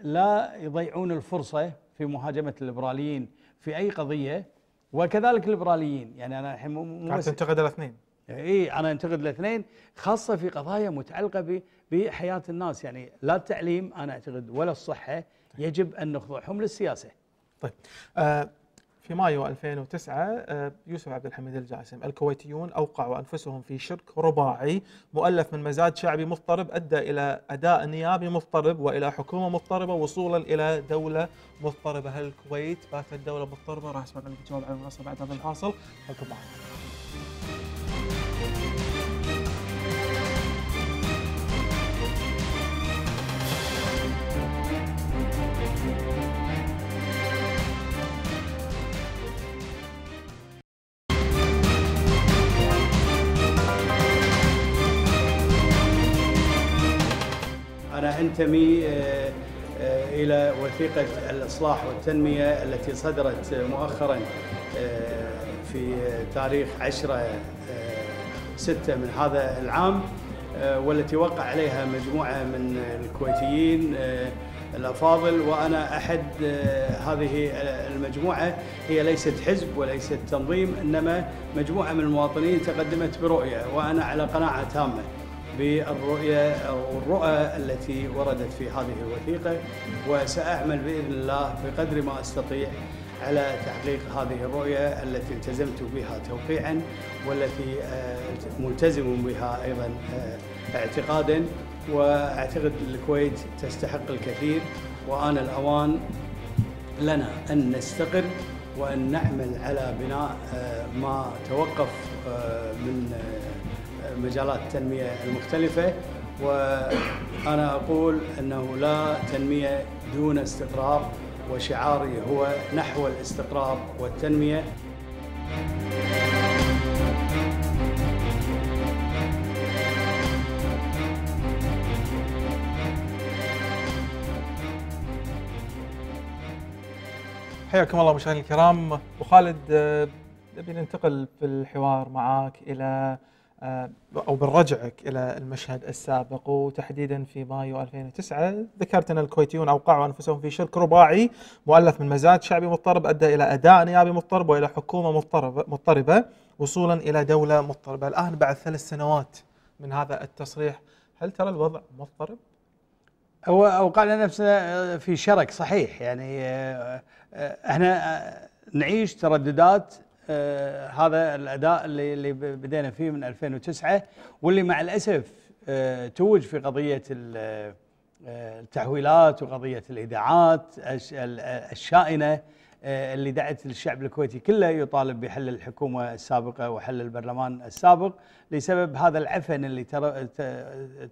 لا يضيعون الفرصه في مهاجمه الليبراليين في اي قضيه وكذلك الليبراليين يعني انا الحين مو تنتقد الاثنين اي انا انتقد الاثنين خاصه في قضايا متعلقه بحياه الناس يعني لا التعليم انا اعتقد ولا الصحه يجب ان نخضعهم للسياسه طيب آه، في مايو 2009 آه، يوسف عبد الحميد الجاسم الكويتيون أوقعوا أنفسهم في شرك رباعي مؤلف من مزاد شعبي مضطرب أدى إلى أداء نيابي مضطرب وإلى حكومة مضطربة وصولا إلى دولة مضطربة هل الكويت باتت دولة مضطربة راح أسمع منك جواب على المنصة بعد هذا الفاصل خليكم معنا ينتمي آه، آه، إلى وثيقة الإصلاح والتنمية التي صدرت مؤخرا آه، في تاريخ 10 6 من هذا العام والتي وقع عليها مجموعة من الكويتيين الأفاضل وأنا أحد هذه المجموعة هي ليست حزب وليست تنظيم إنما مجموعة من المواطنين تقدمت برؤية وأنا على قناعة تامة بالرؤية أو الرؤى التي وردت في هذه الوثيقة وسأعمل بإذن الله بقدر ما أستطيع على تحقيق هذه الرؤية التي التزمت بها توقيعا والتي آه، ملتزم بها أيضا آه، اعتقادا وأعتقد الكويت تستحق الكثير وآن الأوان لنا أن نستقر وأن نعمل على بناء آه، ما توقف من مجالات التنمية المختلفة وأنا أقول أنه لا تنمية دون استقرار وشعاري هو نحو الاستقرار والتنمية حياكم الله مشاهدينا الكرام وخالد آه، نبي ننتقل في الحوار معك الى آه، او بالرجعك الى المشهد السابق وتحديدا في مايو 2009 ذكرت ان الكويتيون اوقعوا انفسهم في شرك رباعي مؤلف من مزاد شعبي مضطرب ادى الى اداء نيابي مضطرب والى حكومه مضطربه مضطربه وصولا الى دوله مضطربه، الان بعد ثلاث سنوات من هذا التصريح هل ترى الوضع مضطرب؟ هو اوقعنا نفسنا آه، في شرك صحيح يعني آه، احنا نعيش ترددات آه، هذا الاداء اللي, اللي بدينا فيه من 2009 واللي مع الاسف آه توج في قضيه آه، التحويلات وقضيه الايداعات الشائنه آه، اللي دعت الشعب الكويتي كله يطالب بحل الحكومه السابقه وحل البرلمان السابق لسبب هذا العفن اللي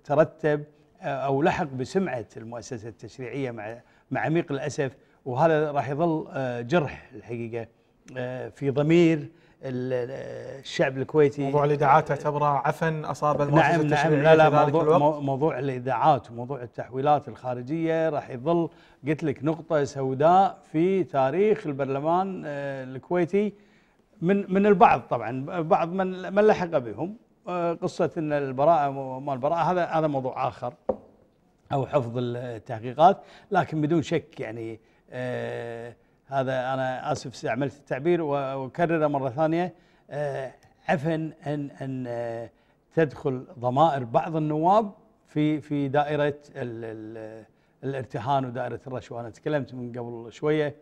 ترتب او لحق بسمعه المؤسسه التشريعيه مع مع عميق الاسف وهذا راح يظل جرح الحقيقه آه، في ضمير الشعب الكويتي موضوع الاذاعات تعتبره عفن اصاب المؤسسه نعم نعم لا لا موضوع موضوع الاذاعات وموضوع التحويلات الخارجيه راح يظل قلت لك نقطه سوداء في تاريخ البرلمان آه، الكويتي من من البعض طبعا بعض من من لحق بهم آه، قصه ان البراءه ما البراءه هذا هذا موضوع اخر او حفظ التحقيقات لكن بدون شك يعني آه هذا أنا آسف استعملت التعبير وأكرره مرة ثانية آه، عفن أن أن آه، تدخل ضمائر بعض النواب في في دائرة الـ الـ الارتهان ودائرة الرشوة أنا تكلمت من قبل شوية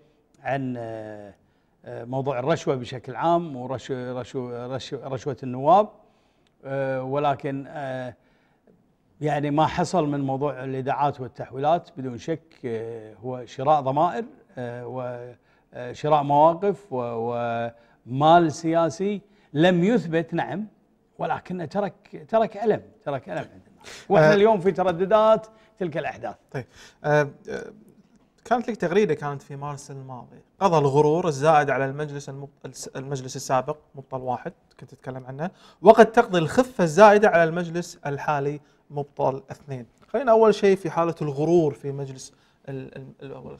عن آه، موضوع الرشوة بشكل عام ورشوة رشو رشوة النواب ولكن يعني ما حصل من موضوع الايداعات والتحويلات بدون شك هو شراء ضمائر وشراء آه، مواقف ومال سياسي لم يثبت نعم ولكنه ترك ترك الم ترك الم طيب. واحنا آه، اليوم في ترددات تلك الاحداث. طيب آه، كانت لك تغريده كانت في مارس الماضي قضى الغرور الزائد على المجلس المجلس السابق مبطل واحد كنت تتكلم عنه وقد تقضي الخفه الزائده على المجلس الحالي مبطل اثنين خلينا اول شيء في حاله الغرور في مجلس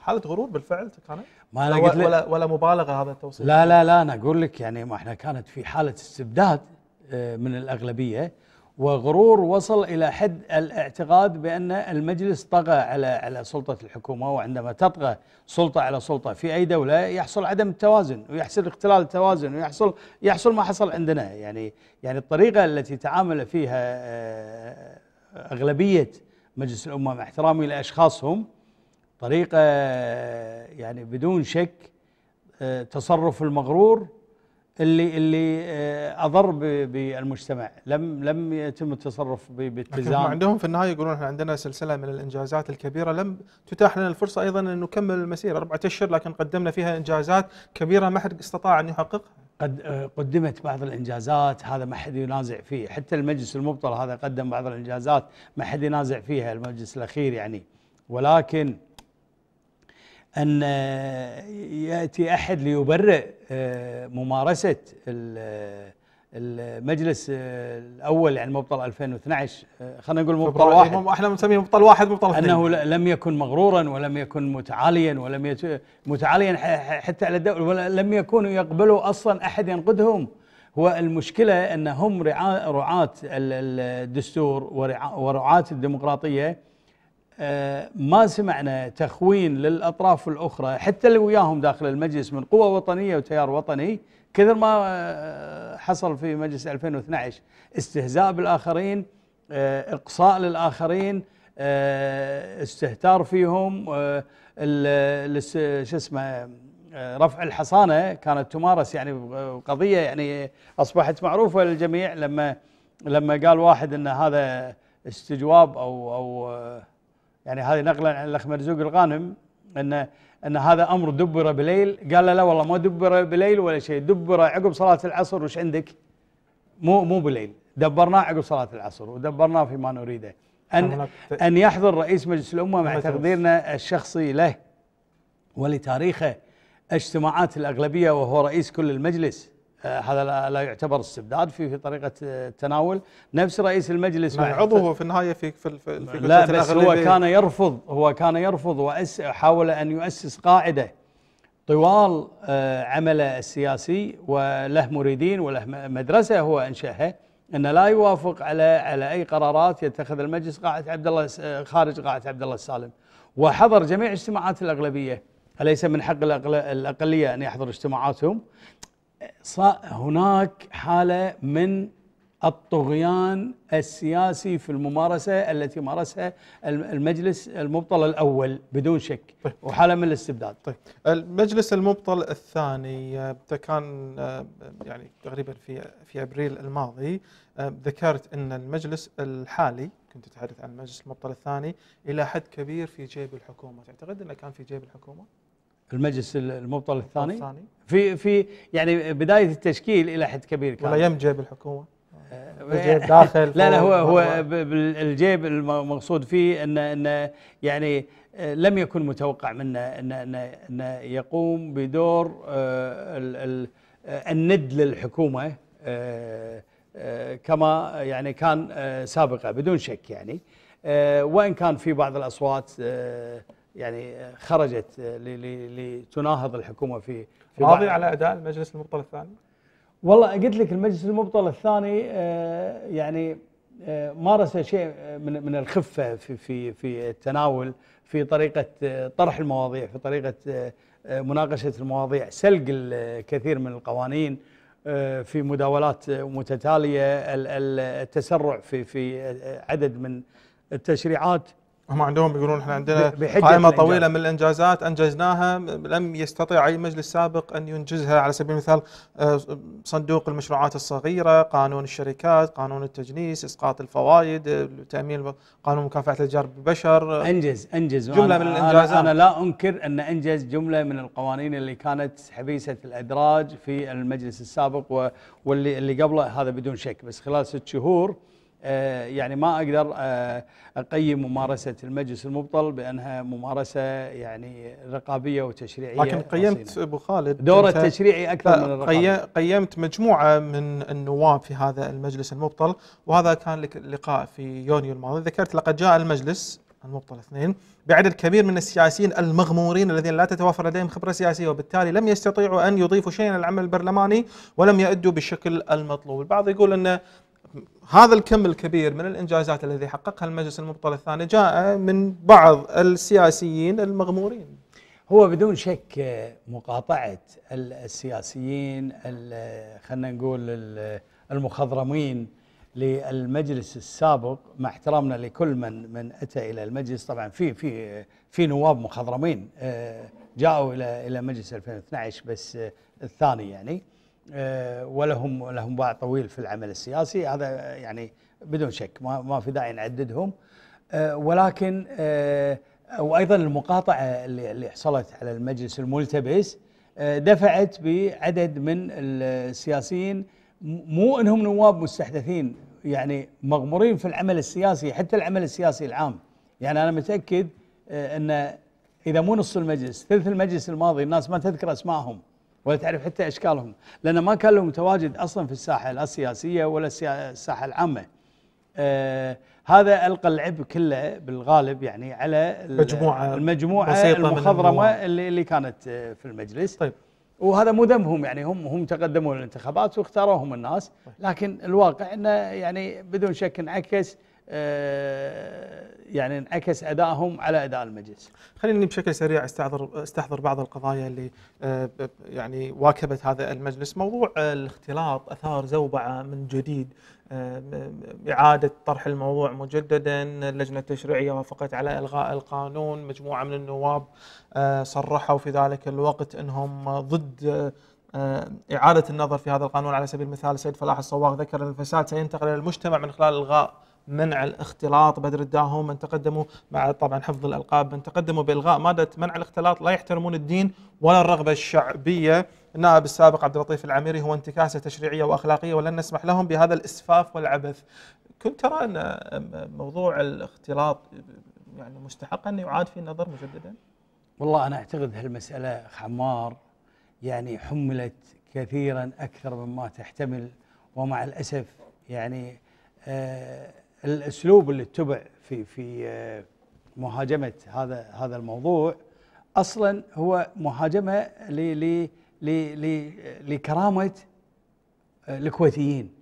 حاله غرور بالفعل كانت ما انا قلت ولا, ولا مبالغه هذا التوصيف لا لا لا انا اقول لك يعني ما احنا كانت في حاله استبداد آه، من الاغلبيه وغرور وصل الى حد الاعتقاد بان المجلس طغى على على سلطه الحكومه وعندما تطغى سلطه على سلطه في اي دوله يحصل عدم التوازن ويحصل اختلال التوازن ويحصل يحصل ما حصل عندنا يعني يعني الطريقه التي تعامل فيها آه، اغلبيه مجلس الامه مع احترامي لاشخاصهم طريقة يعني بدون شك آه، تصرف المغرور اللي اللي آه، اضر بالمجتمع لم لم يتم التصرف باتزان عندهم في النهايه يقولون احنا عندنا سلسله من الانجازات الكبيره لم تتاح لنا الفرصه ايضا ان نكمل المسيره اربعة اشهر لكن قدمنا فيها انجازات كبيره ما حد استطاع ان يحققها قد آه، قدمت بعض الانجازات هذا ما حد ينازع فيه حتى المجلس المبطل هذا قدم بعض الانجازات ما حد ينازع فيها المجلس الاخير يعني ولكن أن آه، يأتي أحد ليبرئ آه، ممارسة آه، المجلس الأول يعني مبطل 2012 خلينا نقول مبطل واحد احنا بنسميه مبطل واحد مبطل اثنين أنه لم يكن مغرورا ولم يكن متعاليا ولم يت... متعاليا حتى على الدولة ولم يكونوا يقبلوا أصلا أحد ينقدهم هو المشكلة أنهم رعاة الدستور ورعاة الديمقراطية ما سمعنا تخوين للأطراف الأخرى حتى اللي وياهم داخل المجلس من قوى وطنية وتيار وطني كثر ما آه، حصل في مجلس 2012 استهزاء بالآخرين آه، إقصاء للآخرين آه، استهتار فيهم شو اسمه رفع الحصانه كانت تمارس يعني قضيه يعني اصبحت معروفه للجميع لما لما قال واحد ان هذا استجواب او او يعني هذه نقلا عن الاخ مرزوق الغانم ان ان هذا امر دبر بليل قال له لا والله ما دبر بليل ولا شيء دبر عقب صلاه العصر وش عندك؟ مو مو بليل دبرناه عقب صلاه العصر ودبرناه فيما نريده ان نعم، ان يحضر رئيس مجلس الامه مع نعم، تقديرنا الشخصي له ولتاريخه اجتماعات الاغلبيه وهو رئيس كل المجلس آه، هذا لا يعتبر استبداد في في طريقه آه، التناول نفس رئيس المجلس مع عضو هو في النهايه في في, في, لا بس هو كان يرفض هو كان يرفض وحاول ان يؤسس قاعده طوال آه، عمله السياسي وله مريدين وله مدرسه هو انشاها ان لا يوافق على على اي قرارات يتخذ المجلس قاعه عبد الله خارج قاعه عبد الله السالم وحضر جميع اجتماعات الاغلبيه اليس من حق الاقليه ان يحضر اجتماعاتهم هناك حاله من الطغيان السياسي في الممارسه التي مارسها المجلس المبطل الاول بدون شك طيب. وحاله من الاستبداد طيب المجلس المبطل الثاني آه، كان آه، يعني تقريبا في في ابريل الماضي آه، ذكرت ان المجلس الحالي كنت تتحدث عن المجلس المبطل الثاني الى حد كبير في جيب الحكومه تعتقد انه كان في جيب الحكومه المجلس المبطل الثاني الثاني في في يعني بدايه التشكيل الى حد كبير كان ولا جيب بالحكومه الجيب آه، داخل لا لا هو هو الجيب المقصود فيه ان ان يعني آه، لم يكن متوقع منه ان ان ان يقوم بدور آه، الند للحكومه كما يعني كان سابقا بدون شك يعني وان كان في بعض الاصوات يعني خرجت لتناهض الحكومه في في راضي على اداء المجلس المبطل الثاني؟ والله قلت لك المجلس المبطل الثاني آه، يعني آه، مارس شيء من من الخفه في في في التناول في طريقه آه، طرح المواضيع في طريقه مناقشه المواضيع سلق الكثير من القوانين في مداولات متتاليه التسرع في في عدد من التشريعات هم عندهم يقولون احنا عندنا قائمه طويله من الانجازات انجزناها لم يستطع اي مجلس سابق ان ينجزها على سبيل المثال آه، صندوق المشروعات الصغيره، قانون الشركات، قانون التجنيس، اسقاط الفوائد، تامين قانون مكافحه الجار بالبشر انجز انجز جمله من الانجازات أنا, انا لا انكر ان انجز جمله من القوانين اللي كانت حبيسه الادراج في المجلس السابق واللي اللي قبله هذا بدون شك بس خلال ست شهور آه، يعني ما أقدر آه، أقيم ممارسة المجلس المبطل بأنها ممارسة يعني رقابية وتشريعية لكن قيمت أبو خالد دور التشريعي أكثر من الرقابية قيمت مجموعة من النواب في هذا المجلس المبطل وهذا كان لك لقاء في يونيو الماضي ذكرت لقد جاء المجلس المبطل اثنين بعدد كبير من السياسيين المغمورين الذين لا تتوافر لديهم خبرة سياسية وبالتالي لم يستطيعوا أن يضيفوا شيئا للعمل البرلماني ولم يؤدوا بالشكل المطلوب البعض يقول أن هذا الكم الكبير من الانجازات الذي حققها المجلس المبطل الثاني جاء من بعض السياسيين المغمورين. هو بدون شك مقاطعه السياسيين خلينا نقول المخضرمين للمجلس السابق مع احترامنا لكل من من اتى الى المجلس طبعا في في في نواب مخضرمين آه، جاءوا الى الى مجلس 2012 بس آه، الثاني يعني آه، ولهم لهم باع طويل في العمل السياسي هذا يعني بدون شك ما ما في داعي نعددهم آه، ولكن آه، وايضا المقاطعه اللي حصلت على المجلس الملتبس دفعت بعدد من السياسيين مو انهم نواب مستحدثين يعني مغمورين في العمل السياسي حتى العمل السياسي العام يعني انا متاكد ان اذا مو نص المجلس ثلث المجلس الماضي الناس ما تذكر اسمائهم ولا تعرف حتى اشكالهم لان ما كان لهم تواجد اصلا في الساحه لا السياسيه ولا الساحه العامه آه هذا القى العبء كله بالغالب يعني على مجموعه المجموعه المخضرمه اللي, اللي كانت آه، في المجلس طيب وهذا مو ذنبهم يعني هم هم تقدموا للانتخابات واختاروهم الناس طيب. لكن الواقع انه يعني بدون شك انعكس آه، يعني انعكس ادائهم على اداء المجلس. خليني بشكل سريع استحضر استحضر بعض القضايا اللي آه، يعني واكبت هذا المجلس، موضوع الاختلاط اثار زوبعه من جديد آه، إعادة طرح الموضوع مجددا اللجنة التشريعية وافقت على إلغاء القانون مجموعة من النواب صرحوا في ذلك الوقت أنهم ضد إعادة النظر في هذا القانون على سبيل المثال سيد فلاح الصواغ ذكر أن الفساد سينتقل إلى المجتمع من خلال إلغاء منع الاختلاط بدر الداهم من تقدموا مع طبعا حفظ الالقاب من تقدموا بالغاء ماده منع الاختلاط لا يحترمون الدين ولا الرغبه الشعبيه النائب السابق عبد اللطيف العميري هو انتكاسه تشريعيه واخلاقيه ولن نسمح لهم بهذا الاسفاف والعبث كنت ترى ان موضوع الاختلاط يعني مستحق ان يعاد في النظر مجددا والله انا اعتقد هالمساله عمار يعني حملت كثيرا اكثر مما تحتمل ومع الاسف يعني آه الاسلوب اللي اتبع في في آه، مهاجمه هذا هذا الموضوع اصلا هو مهاجمه ل لكرامه آه، الكويتيين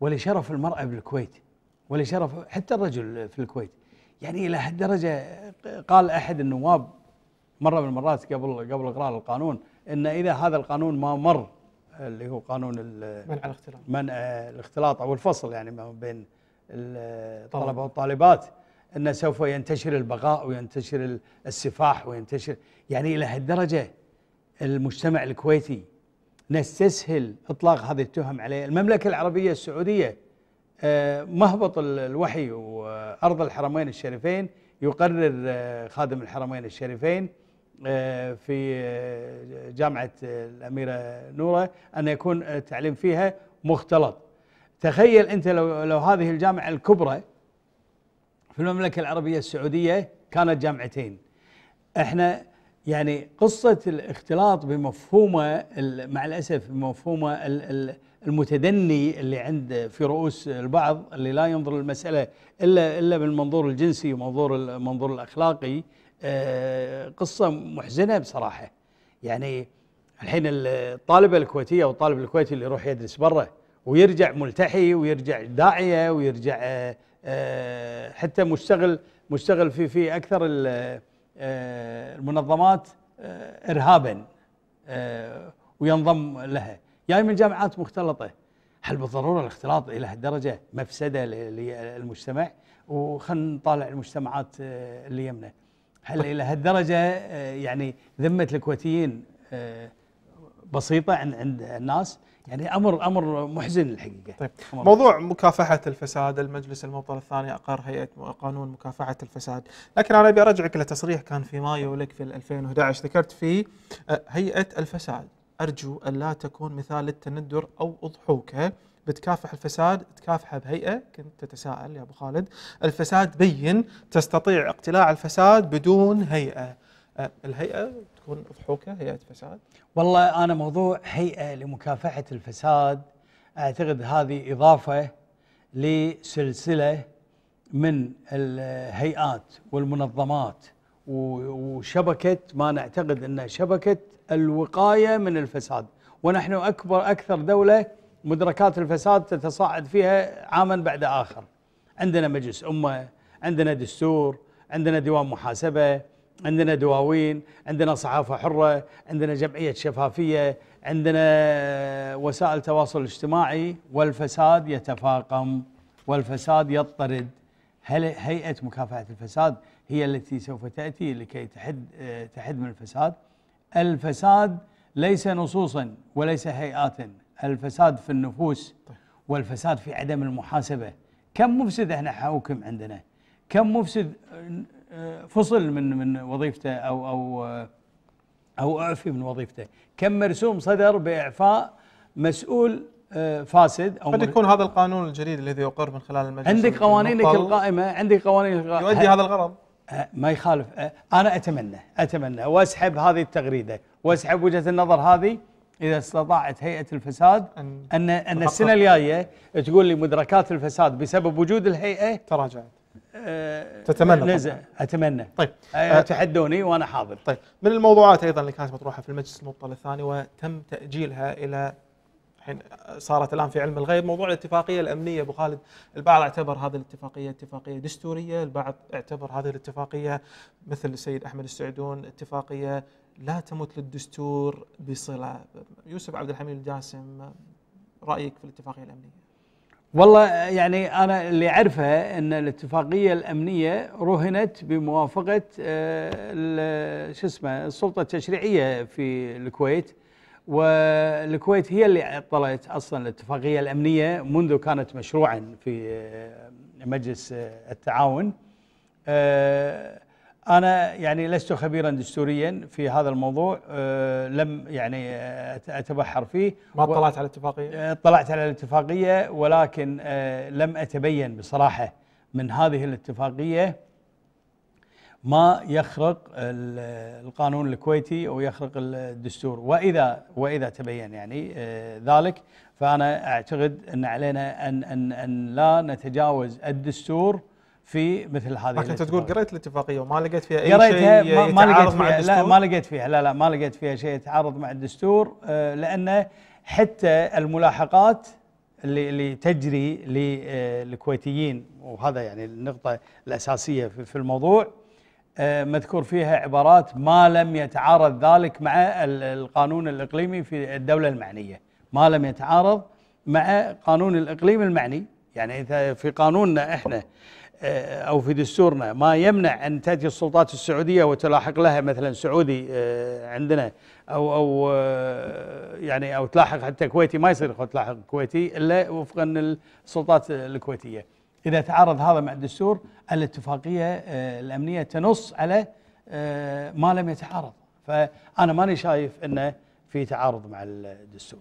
ولشرف المراه بالكويت ولشرف حتى الرجل في الكويت يعني الى درجه آه، قال احد النواب مره من المرات قبل قبل اقرار القانون ان اذا هذا القانون ما مر اللي هو قانون منع الاختلاط منع الاختلاط او الفصل يعني ما بين الطلبه والطالبات انه سوف ينتشر البغاء وينتشر السفاح وينتشر يعني الى هالدرجه المجتمع الكويتي نستسهل اطلاق هذه التهم عليه، المملكه العربيه السعوديه آه، مهبط الوحي وارض الحرمين الشريفين يقرر آه، خادم الحرمين الشريفين آه، في جامعه الاميره نوره ان يكون التعليم فيها مختلط تخيل انت لو لو هذه الجامعه الكبرى في المملكه العربيه السعوديه كانت جامعتين احنا يعني قصه الاختلاط بمفهومه مع الاسف مفهومه المتدني اللي عند في رؤوس البعض اللي لا ينظر للمساله الا الا بالمنظور الجنسي ومنظور المنظور الاخلاقي آه، قصه محزنه بصراحه يعني الحين الطالبه الكويتيه او الطالب الكويتي اللي يروح يدرس برا ويرجع ملتحي ويرجع داعيه ويرجع آه، آه، حتى مشتغل مشتغل في في اكثر آه، المنظمات ارهابا وينضم لها جاي من جامعات مختلطه هل بالضروره الاختلاط الى هالدرجه مفسده للمجتمع وخلنا نطالع المجتمعات اللي يمنا هل الى هالدرجه يعني ذمه الكويتيين بسيطه عند الناس يعني امر امر محزن الحقيقه طيب موضوع مكافحه الفساد المجلس الموطن الثاني اقر هيئه قانون مكافحه الفساد لكن انا ابي ارجعك لتصريح كان في مايو لك في 2011 ذكرت فيه آه، هيئه الفساد ارجو الا تكون مثال للتندر او اضحوكه بتكافح الفساد تكافحه بهيئه كنت تتساءل يا ابو خالد الفساد بين تستطيع اقتلاع الفساد بدون هيئه آه، الهيئه تكون ضحوكه هيئه فساد؟ والله انا موضوع هيئه لمكافحه الفساد اعتقد هذه اضافه لسلسله من الهيئات والمنظمات وشبكه ما نعتقد انها شبكه الوقايه من الفساد، ونحن اكبر اكثر دوله مدركات الفساد تتصاعد فيها عاما بعد اخر. عندنا مجلس امه، عندنا دستور، عندنا ديوان محاسبه، عندنا دواوين عندنا صحافة حرة عندنا جمعية شفافية عندنا وسائل تواصل اجتماعي والفساد يتفاقم والفساد يضطرد هل هيئة مكافحة الفساد هي التي سوف تأتي لكي تحد, تحد من الفساد الفساد ليس نصوصا وليس هيئات الفساد في النفوس والفساد في عدم المحاسبة كم مفسد احنا حاكم عندنا كم مفسد فصل من من وظيفته او او او اعفي من وظيفته كم مرسوم صدر باعفاء مسؤول آه، فاسد او قد يكون هذا القانون الجديد الذي يقر من خلال المجلس عندك قوانينك القائمه عندك قوانينك يؤدي هذا الغرض آه، ما يخالف آه، انا اتمنى اتمنى واسحب هذه التغريده واسحب وجهه النظر هذه اذا استطاعت هيئه الفساد ان ان, أن السنه الجايه تقول لي مدركات الفساد بسبب وجود الهيئه تراجعت تتمنى اتمنى طيب آه، تحدوني وانا حاضر طيب من الموضوعات ايضا اللي كانت مطروحه في المجلس المبطل الثاني وتم تاجيلها الى الحين صارت الان في علم الغيب موضوع الاتفاقيه الامنيه ابو خالد البعض اعتبر هذه الاتفاقيه اتفاقيه دستوريه البعض اعتبر هذه الاتفاقيه مثل السيد احمد السعدون اتفاقيه لا تمت للدستور بصله يوسف عبد الحميد الجاسم رايك في الاتفاقيه الامنيه والله يعني انا اللي اعرفه ان الاتفاقيه الامنيه رهنت بموافقه آه، شو اسمه السلطه التشريعيه في الكويت والكويت هي اللي عطلت اصلا الاتفاقيه الامنيه منذ كانت مشروعا في آه، مجلس آه، التعاون أه انا يعني لست خبيرا دستوريا في هذا الموضوع أه لم يعني اتبحر فيه ما اطلعت على الاتفاقيه؟ أه، اطلعت على الاتفاقيه ولكن أه لم اتبين بصراحه من هذه الاتفاقيه ما يخرق القانون الكويتي او يخرق الدستور واذا واذا تبين يعني أه، ذلك فانا اعتقد ان علينا ان ان ان لا نتجاوز الدستور في مثل هذه لكن انت تقول قريت الاتفاقيه وما لقيت فيها اي قريتها شيء ما, يعني ما لقيت فيها لا ما لقيت فيها لا لا ما لقيت فيها شيء يتعارض مع الدستور آه، لانه حتى الملاحقات اللي اللي تجري للكويتيين آه، وهذا يعني النقطه الاساسيه في الموضوع آه، مذكور فيها عبارات ما لم يتعارض ذلك مع القانون الاقليمي في الدوله المعنيه ما لم يتعارض مع قانون الاقليم المعني يعني اذا في قانوننا احنا آه، أو في دستورنا ما يمنع أن تأتي السلطات السعودية وتلاحق لها مثلا سعودي آه، عندنا أو أو آه، يعني أو تلاحق حتى كويتي ما يصير تلاحق كويتي إلا وفقا للسلطات الكويتية إذا تعارض هذا مع الدستور الاتفاقية الأمنية تنص على ما لم يتعارض فأنا ماني شايف أنه في تعارض مع الدستور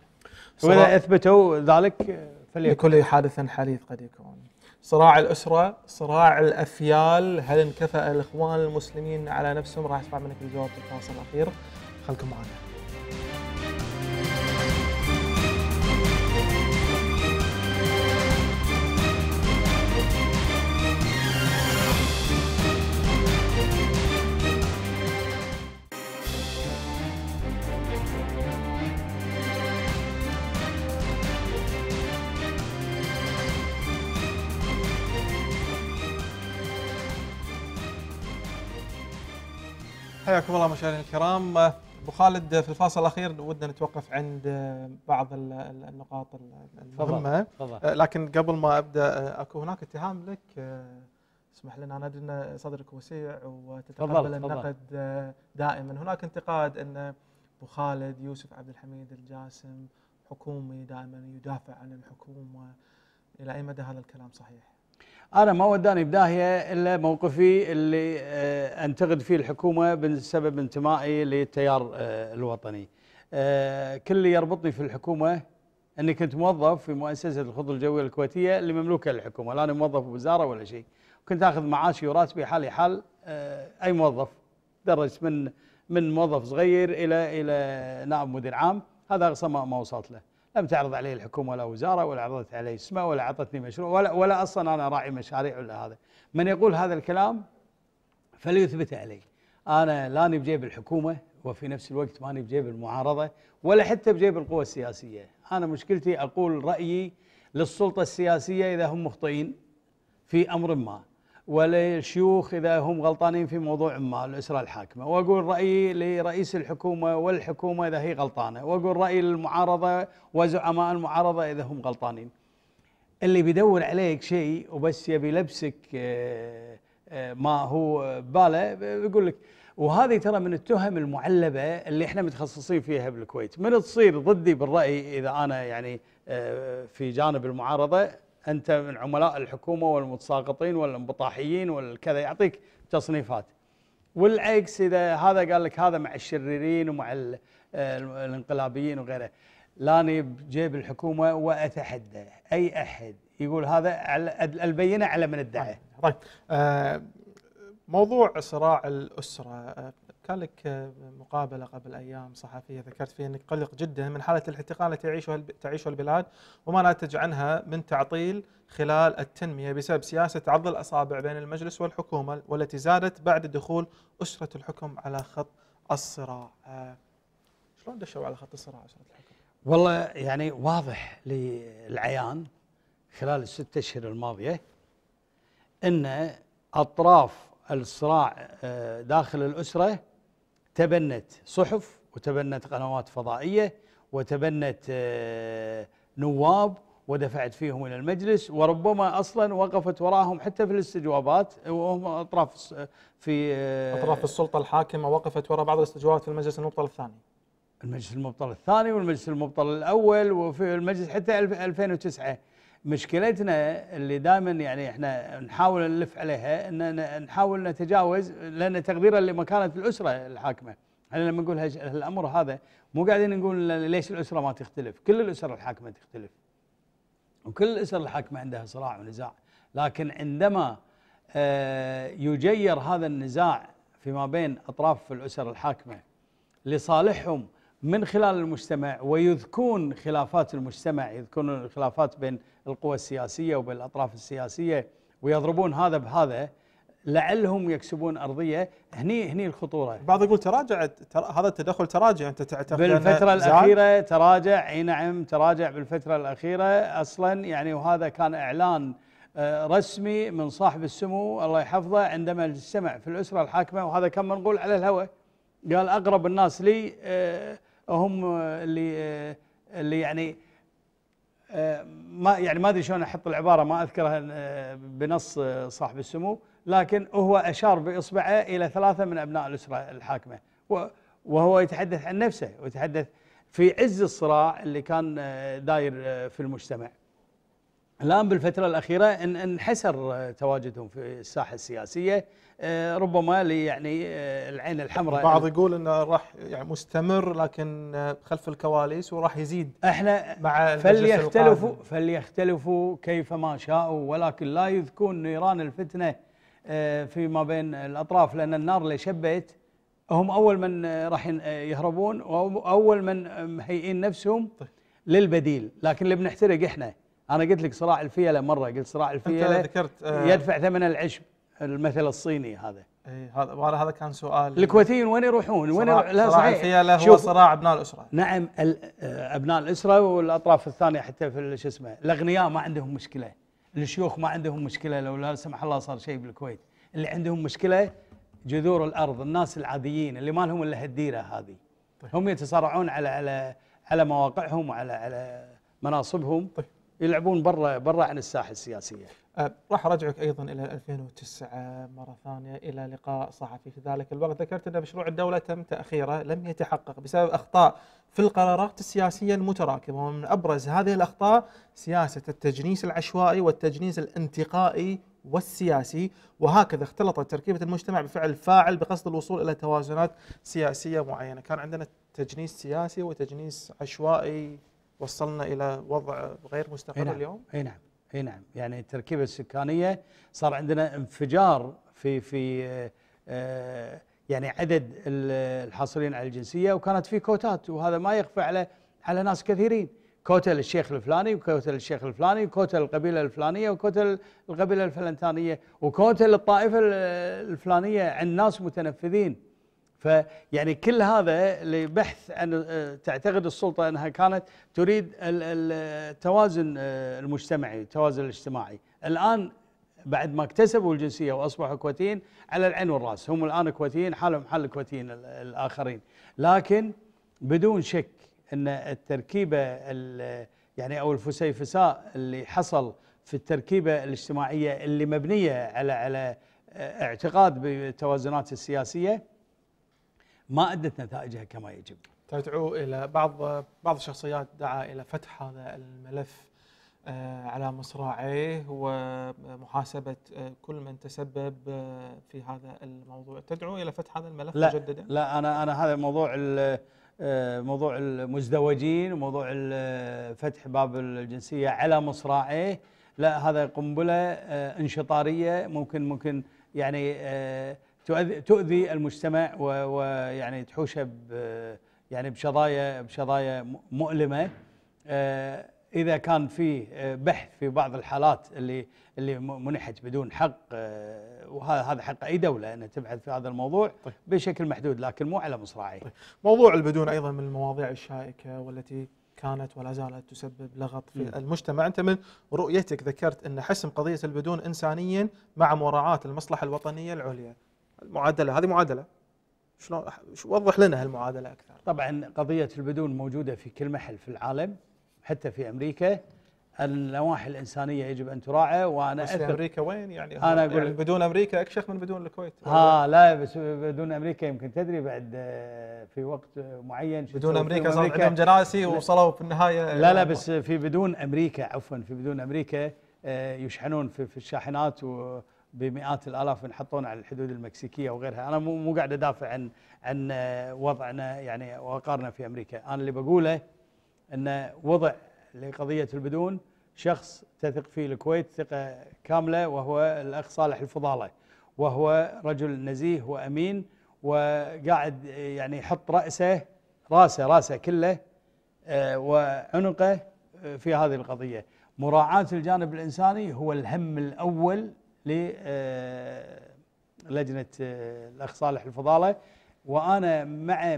وإذا أثبتوا ذلك فليكن لكل حادث حديث قد يكون صراع الأسرة صراع الأفيال هل انكفأ الإخوان المسلمين على نفسهم راح أسمع منك الجواب في الفاصل الأخير خلكم معنا حياكم الله مشاهدينا الكرام ابو خالد في الفاصل الاخير ودنا نتوقف عند بعض النقاط المهمه أه، لكن قبل ما ابدا أه، اكو هناك اتهام لك أه، اسمح لنا انا ادري ان صدرك وسيع وتتقبل النقد دائما هناك انتقاد ان ابو خالد يوسف عبد الحميد الجاسم حكومي دائما يدافع عن الحكومه الى اي مدى هذا الكلام صحيح؟ انا ما وداني بداهيه الا موقفي اللي آه، انتقد فيه الحكومه بسبب انتمائي للتيار آه، الوطني. آه، كل اللي يربطني في الحكومه اني كنت موظف في مؤسسه الخطوط الجويه الكويتيه اللي مملوكه للحكومه، لا انا موظف بوزاره ولا شيء. كنت اخذ معاشي وراتبي حالي حال اي موظف درجت من من موظف صغير الى الى نائب مدير عام، هذا اقصى ما وصلت له. لم تعرض علي الحكومه ولا وزاره ولا عرضت علي اسمه ولا اعطتني مشروع ولا ولا اصلا انا راعي مشاريع ولا هذا من يقول هذا الكلام فليثبت علي انا لاني بجيب الحكومه وفي نفس الوقت ماني بجيب المعارضه ولا حتى بجيب القوى السياسيه انا مشكلتي اقول رايي للسلطه السياسيه اذا هم مخطئين في امر ما وللشيوخ إذا هم غلطانين في موضوع ما الأسرة الحاكمة وأقول رأيي لرئيس الحكومة والحكومة إذا هي غلطانة وأقول رأيي للمعارضة وزعماء المعارضة إذا هم غلطانين اللي بيدور عليك شيء وبس يبي لبسك آه، آه، ما هو باله بيقول لك وهذه ترى من التهم المعلبه اللي احنا متخصصين فيها بالكويت، من تصير ضدي بالراي اذا انا يعني آه، في جانب المعارضه انت من عملاء الحكومه والمتساقطين والانبطاحيين والكذا يعطيك تصنيفات والعكس اذا هذا قال لك هذا مع الشريرين ومع الانقلابيين وغيره لاني بجيب الحكومه واتحدى اي احد يقول هذا البينه على من ادعى. طيب, طيب. آه، موضوع صراع الاسره آه، كان لك آه، مقابلة قبل أيام صحفية ذكرت فيها أنك قلق جدا من حالة الاحتقان التي تعيشها تعيشها البلاد وما ناتج عنها من تعطيل خلال التنمية بسبب سياسة عض الأصابع بين المجلس والحكومة والتي زادت بعد دخول أسرة الحكم على خط الصراع آه، شلون دشوا على خط الصراع أسرة الحكم؟ والله يعني واضح للعيان خلال الست أشهر الماضية أن أطراف الصراع آه، داخل الأسرة تبنت صحف وتبنت قنوات فضائية وتبنت آه، نواب ودفعت فيهم إلى المجلس وربما أصلا وقفت وراهم حتى في الاستجوابات وهم أطراف في آه، أطراف السلطة الحاكمة وقفت وراء بعض الاستجوابات في المجلس المبطل الثاني المجلس المبطل الثاني والمجلس المبطل الأول وفي المجلس حتى 2009 مشكلتنا اللي دائما يعني احنا نحاول نلف عليها ان نحاول نتجاوز لان تقديرا لمكانه الاسره الحاكمه احنا لما نقول الامر هذا مو قاعدين نقول ليش الاسره ما تختلف كل الاسر الحاكمه تختلف وكل الاسر الحاكمه عندها صراع ونزاع لكن عندما آه، يجير هذا النزاع فيما بين اطراف الاسر الحاكمه لصالحهم من خلال المجتمع ويذكون خلافات المجتمع يذكون الخلافات بين القوى السياسية وبين الأطراف السياسية ويضربون هذا بهذا لعلهم يكسبون أرضية هني هني الخطورة بعض يقول تراجعت هذا التدخل تراجع أنت تعتقد بالفترة الأخيرة تراجع أي نعم تراجع بالفترة الأخيرة أصلا يعني وهذا كان إعلان آه، رسمي من صاحب السمو الله يحفظه عندما اجتمع في الأسرة الحاكمة وهذا كان منقول على الهواء قال أقرب الناس لي آه، هم اللي اللي يعني ما يعني ما ادري شلون احط العباره ما اذكرها بنص صاحب السمو لكن هو اشار باصبعه الى ثلاثه من ابناء الاسره الحاكمه وهو يتحدث عن نفسه ويتحدث في عز الصراع اللي كان داير في المجتمع الان بالفتره الاخيره انحسر تواجدهم في الساحه السياسيه آه، ربما يعني آه، العين الحمراء البعض يقول انه راح يعني مستمر لكن آه، خلف الكواليس وراح يزيد احنا مع فليختلفوا فليختلفوا كيفما شاءوا ولكن لا يذكون نيران الفتنه فيما بين الاطراف لان النار اللي شبت هم اول من راح يهربون واول من مهيئين نفسهم طيب. للبديل لكن اللي بنحترق احنا انا قلت لك صراع الفيله مره قلت صراع الفيله ذكرت يدفع ثمن العشب المثل الصيني هذا اي هذا هذا كان سؤال الكويتيين وين يروحون؟ وين يروحون؟ لا صحيح هو صراع ابناء الاسره نعم آه، ابناء الاسره والاطراف الثانيه حتى في شو اسمه الاغنياء ما عندهم مشكله الشيوخ ما عندهم مشكله لو لا سمح الله صار شيء بالكويت اللي عندهم مشكله جذور الارض الناس العاديين اللي ما لهم الا هالديره هذه طيب. هم يتصارعون على على على مواقعهم وعلى على مناصبهم طيب. يلعبون برا برا عن الساحه السياسيه أه، راح ارجعك ايضا الى 2009 مره ثانيه الى لقاء صحفي في ذلك الوقت ذكرت ان مشروع الدوله تم تاخيره لم يتحقق بسبب اخطاء في القرارات السياسيه المتراكمه ومن ابرز هذه الاخطاء سياسه التجنيس العشوائي والتجنيس الانتقائي والسياسي وهكذا اختلطت تركيبه المجتمع بفعل فاعل بقصد الوصول الى توازنات سياسيه معينه، كان عندنا تجنيس سياسي وتجنيس عشوائي وصلنا الى وضع غير مستقر نعم. اليوم. اي نعم اي نعم يعني التركيبه السكانيه صار عندنا انفجار في في آه، آه، يعني عدد الحاصلين على الجنسيه وكانت في كوتات وهذا ما يخفى على على ناس كثيرين كوتا للشيخ الفلاني وكوتا للشيخ الفلاني وكوتا للقبيله الفلانيه وكوتا للقبيله الفلنتانيه وكوتا للطائفه الفلانيه عند ناس متنفذين فيعني كل هذا لبحث أن آه، تعتقد السلطة أنها كانت تريد التوازن آه، المجتمعي التوازن الاجتماعي الآن بعد ما اكتسبوا الجنسية وأصبحوا كويتيين على العين والرأس هم الآن كويتيين حالهم حال الكويتيين الآخرين لكن بدون شك أن التركيبة يعني أو الفسيفساء اللي حصل في التركيبة الاجتماعية اللي مبنية على على آه، اعتقاد بالتوازنات السياسية ما أدت نتائجها كما يجب تدعو إلى بعض بعض الشخصيات دعا إلى فتح هذا الملف آه، على مصراعيه ومحاسبة آه، كل من تسبب آه، في هذا الموضوع تدعو إلى فتح هذا الملف لا مجددا؟ لا أنا أنا هذا موضوع موضوع المزدوجين وموضوع فتح باب الجنسية على مصراعيه لا هذا قنبلة انشطارية ممكن ممكن يعني تؤذي المجتمع ويعني تحوشه يعني بشظايا بشظايا مؤلمه آه، اذا كان في آه، بحث في بعض الحالات اللي اللي منحت بدون حق آه، وهذا هذا حق اي دوله انها تبحث في هذا الموضوع طيب. بشكل محدود لكن مو على مصراعيه. طيب. موضوع البدون ايضا من المواضيع الشائكه والتي كانت ولا زالت تسبب لغط في م. المجتمع، انت من رؤيتك ذكرت ان حسم قضيه البدون انسانيا مع مراعاه المصلحه الوطنيه العليا. المعادله هذه معادله شلون وضح لنا هالمعادله اكثر طبعا قضيه البدون موجوده في كل محل في العالم حتى في امريكا النواحي الانسانيه يجب ان تراعى وانا بس في امريكا وين يعني انا اقول يعني بدون امريكا اكشخ من بدون الكويت اه لا بس بدون امريكا يمكن تدري بعد آه، في وقت معين بدون امريكا صار عندهم جناسي وصلوا في النهايه لا لا بس في بدون امريكا عفوا في بدون امريكا آه، يشحنون في الشاحنات و بمئات الالاف ينحطون على الحدود المكسيكيه وغيرها، انا مو مو قاعد ادافع عن عن وضعنا يعني وقارنا في امريكا، انا اللي بقوله ان وضع لقضيه البدون شخص تثق فيه الكويت ثقه كامله وهو الاخ صالح الفضاله وهو رجل نزيه وامين وقاعد يعني يحط راسه راسه راسه كله آه، وعنقه في هذه القضيه، مراعاه الجانب الانساني هو الهم الاول للجنة آه، آه، الأخ صالح الفضالة وأنا مع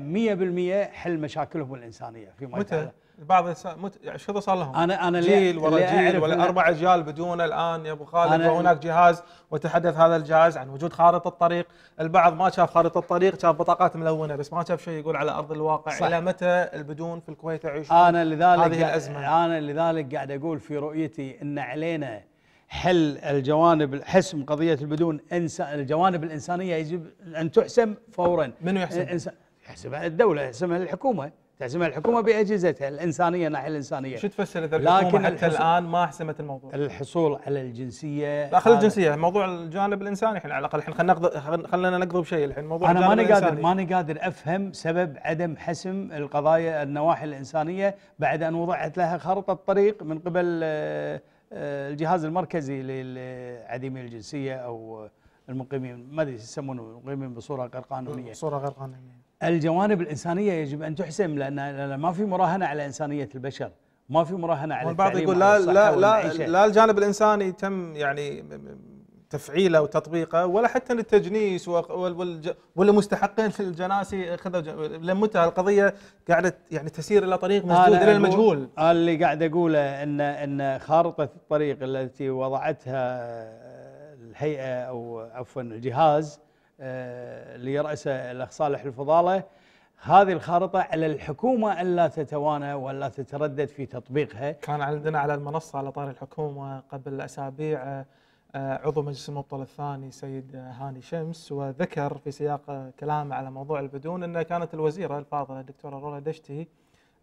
100% حل مشاكلهم الإنسانية في متى؟ بعض ايش يعني شو صار لهم؟ انا انا جيل ورا جيل ولا اربع اجيال بدون الان يا ابو خالد وهناك جهاز وتحدث هذا الجهاز عن وجود خارطه الطريق، البعض ما شاف خارطه الطريق شاف بطاقات ملونه بس ما شاف شيء يقول على ارض الواقع صح. الى متى البدون في الكويت يعيشون انا لذلك هذه الازمه انا لذلك قاعد اقول في رؤيتي ان علينا حل الجوانب حسم قضيه البدون انسان الجوانب الانسانيه يجب ان تحسم فورا منو يحسم؟ يحسمها الدوله يحسمها الحكومه تحسمها الحكومه باجهزتها الانسانيه الناحيه الانسانيه شو تفسر اذا لكن حتى الان ما حسمت الموضوع الحصول على الجنسيه لا خلي الجنسيه موضوع الجانب الانساني الحين على الاقل الحين خلينا نقض خلينا نقضي بشيء الحين موضوع انا ماني قادر ماني قادر افهم سبب عدم حسم القضايا النواحي الانسانيه بعد ان وضعت لها خارطه طريق من قبل آه، آه، الجهاز المركزي للعديمي الجنسيه او المقيمين ما ادري يسمونه المقيمين بصوره غير قانونيه بصوره غير قانونيه الجوانب الانسانيه يجب ان تحسم لان ما في مراهنه على انسانيه البشر ما في مراهنه على البعض يقول لا لا لا, لا الجانب الانساني تم يعني تفعيله وتطبيقه ولا حتى للتجنيس ولا مستحقين في الجناسي خذوا لمتى القضيه قاعده يعني تسير الى طريق مسدود الى المجهول اللي قاعد اقوله ان ان خارطه الطريق التي وضعتها آه، الهيئه او عفوا الجهاز آه، اللي يرأسه الاخ صالح الفضاله هذه الخارطة على الحكومة ألا تتوانى ولا تتردد في تطبيقها كان عندنا على المنصة على طار الحكومة قبل أسابيع آه، آه، عضو مجلس المبطل الثاني سيد آه، هاني شمس وذكر في سياق آه، كلامه على موضوع البدون أن كانت الوزيرة الفاضلة الدكتورة رولا دشتي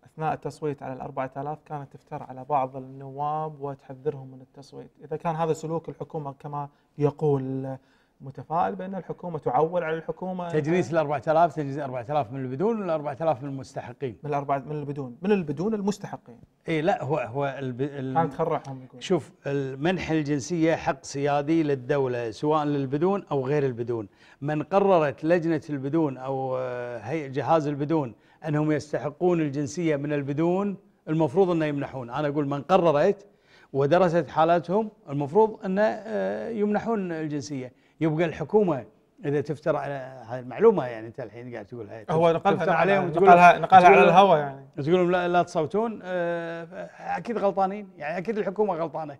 أثناء التصويت على الأربعة آلاف كانت تفتر على بعض النواب وتحذرهم من التصويت إذا كان هذا سلوك الحكومة كما يقول متفائل بان الحكومه تعول على الحكومه تجنيس ال 4000 تجنيس 4000 من البدون ولا 4000 من المستحقين؟ من الأربع من البدون من البدون المستحقين اي لا هو هو الب... انا تخرعهم شوف منح الجنسيه حق سيادي للدوله سواء للبدون او غير البدون، من قررت لجنه البدون او آه، هيئه جهاز البدون انهم يستحقون الجنسيه من البدون المفروض انه يمنحون، انا اقول من قررت ودرست حالاتهم المفروض انه آه، يمنحون الجنسيه. يبقى الحكومه اذا تفترى على هاي المعلومه يعني انت الحين قاعد تقول هاي هو نقلها عليهم نقلها نقلها على الهواء يعني تقول لهم لا, لا تصوتون آه، اكيد غلطانين يعني اكيد الحكومه غلطانه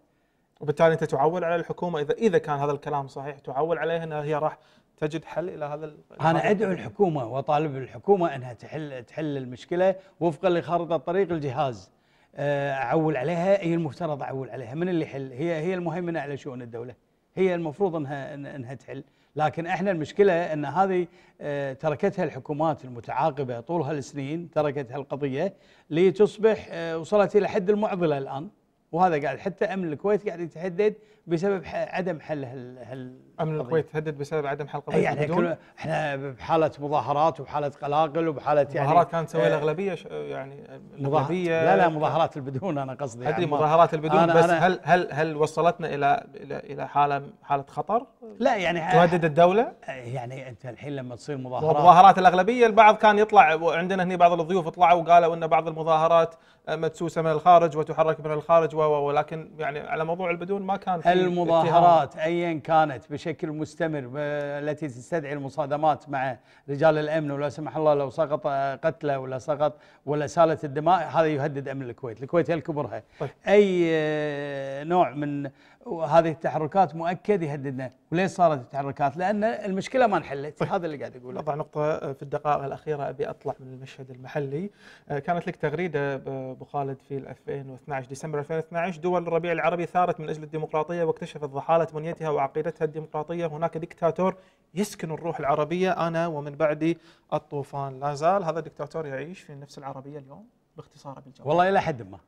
وبالتالي انت تعول على الحكومه اذا اذا كان هذا الكلام صحيح تعول عليها انها هي راح تجد حل الى هذا انا ادعو الحكومه واطالب الحكومه انها تحل تحل المشكله وفقا لخارطه طريق الجهاز آه، اعول عليها هي المفترض اعول عليها من اللي يحل هي هي المهيمنه على شؤون الدوله هي المفروض انها انها تحل لكن احنا المشكله ان هذه آه، تركتها الحكومات المتعاقبه طول هالسنين تركت هالقضيه لتصبح آه، وصلت الى حد المعضله الان وهذا قاعد حتى امن الكويت قاعد يتهدد بسبب عدم حل هال هال امن الكويت تهدد بسبب عدم حل قضيه يعني كل احنا بحاله مظاهرات وبحاله قلاقل وبحاله يعني مظاهرات كانت تسويها آه، الاغلبيه يعني الاغلبيه لا لا مظاهرات البدون انا قصدي ادري يعني مظاهرات البدون أنا بس أنا هل هل هل وصلتنا الى الى الى حاله حاله خطر؟ لا يعني, يعني تهدد الدولة؟ يعني أنت الحين لما تصير مظاهرات مظاهرات الأغلبية البعض كان يطلع وعندنا هنا بعض الضيوف طلعوا وقالوا أن بعض المظاهرات مدسوسة من الخارج وتحرك من الخارج ولكن يعني على موضوع البدون ما كان في المظاهرات أيا كانت بشكل مستمر التي تستدعي المصادمات مع رجال الأمن ولا سمح الله لو سقط قتله ولا سقط ولا سالت الدماء هذا يهدد أمن الكويت الكويت هي الكبرها طيب. أي آه، نوع من وهذه التحركات مؤكد يهددنا وليش صارت التحركات لان المشكله ما انحلت طيب. هذا اللي قاعد اقوله اضع نقطه في الدقائق الاخيره ابي اطلع من المشهد المحلي آه، كانت لك تغريده ابو خالد في 2012 ديسمبر 2012 دول الربيع العربي ثارت من اجل الديمقراطيه واكتشفت ضحاله منيتها وعقيدتها الديمقراطيه هناك دكتاتور يسكن الروح العربيه انا ومن بعدي الطوفان لا زال هذا الدكتاتور يعيش في نفس العربيه اليوم باختصار بالجواب والله الى حد ما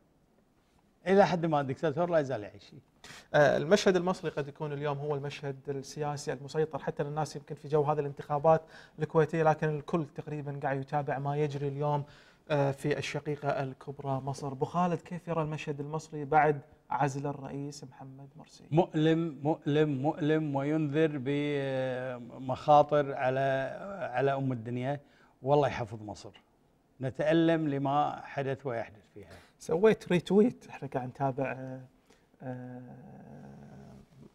الى حد ما الدكتاتور لا يزال يعيش آه، المشهد المصري قد يكون اليوم هو المشهد السياسي المسيطر حتى للناس يمكن في جو هذه الانتخابات الكويتيه لكن الكل تقريبا قاعد يتابع ما يجري اليوم آه، في الشقيقه الكبرى مصر ابو خالد كيف يرى المشهد المصري بعد عزل الرئيس محمد مرسي مؤلم مؤلم مؤلم وينذر بمخاطر على على ام الدنيا والله يحفظ مصر نتألم لما حدث ويحدث فيها سويت ريتويت احنا قاعد نتابع آه، آه،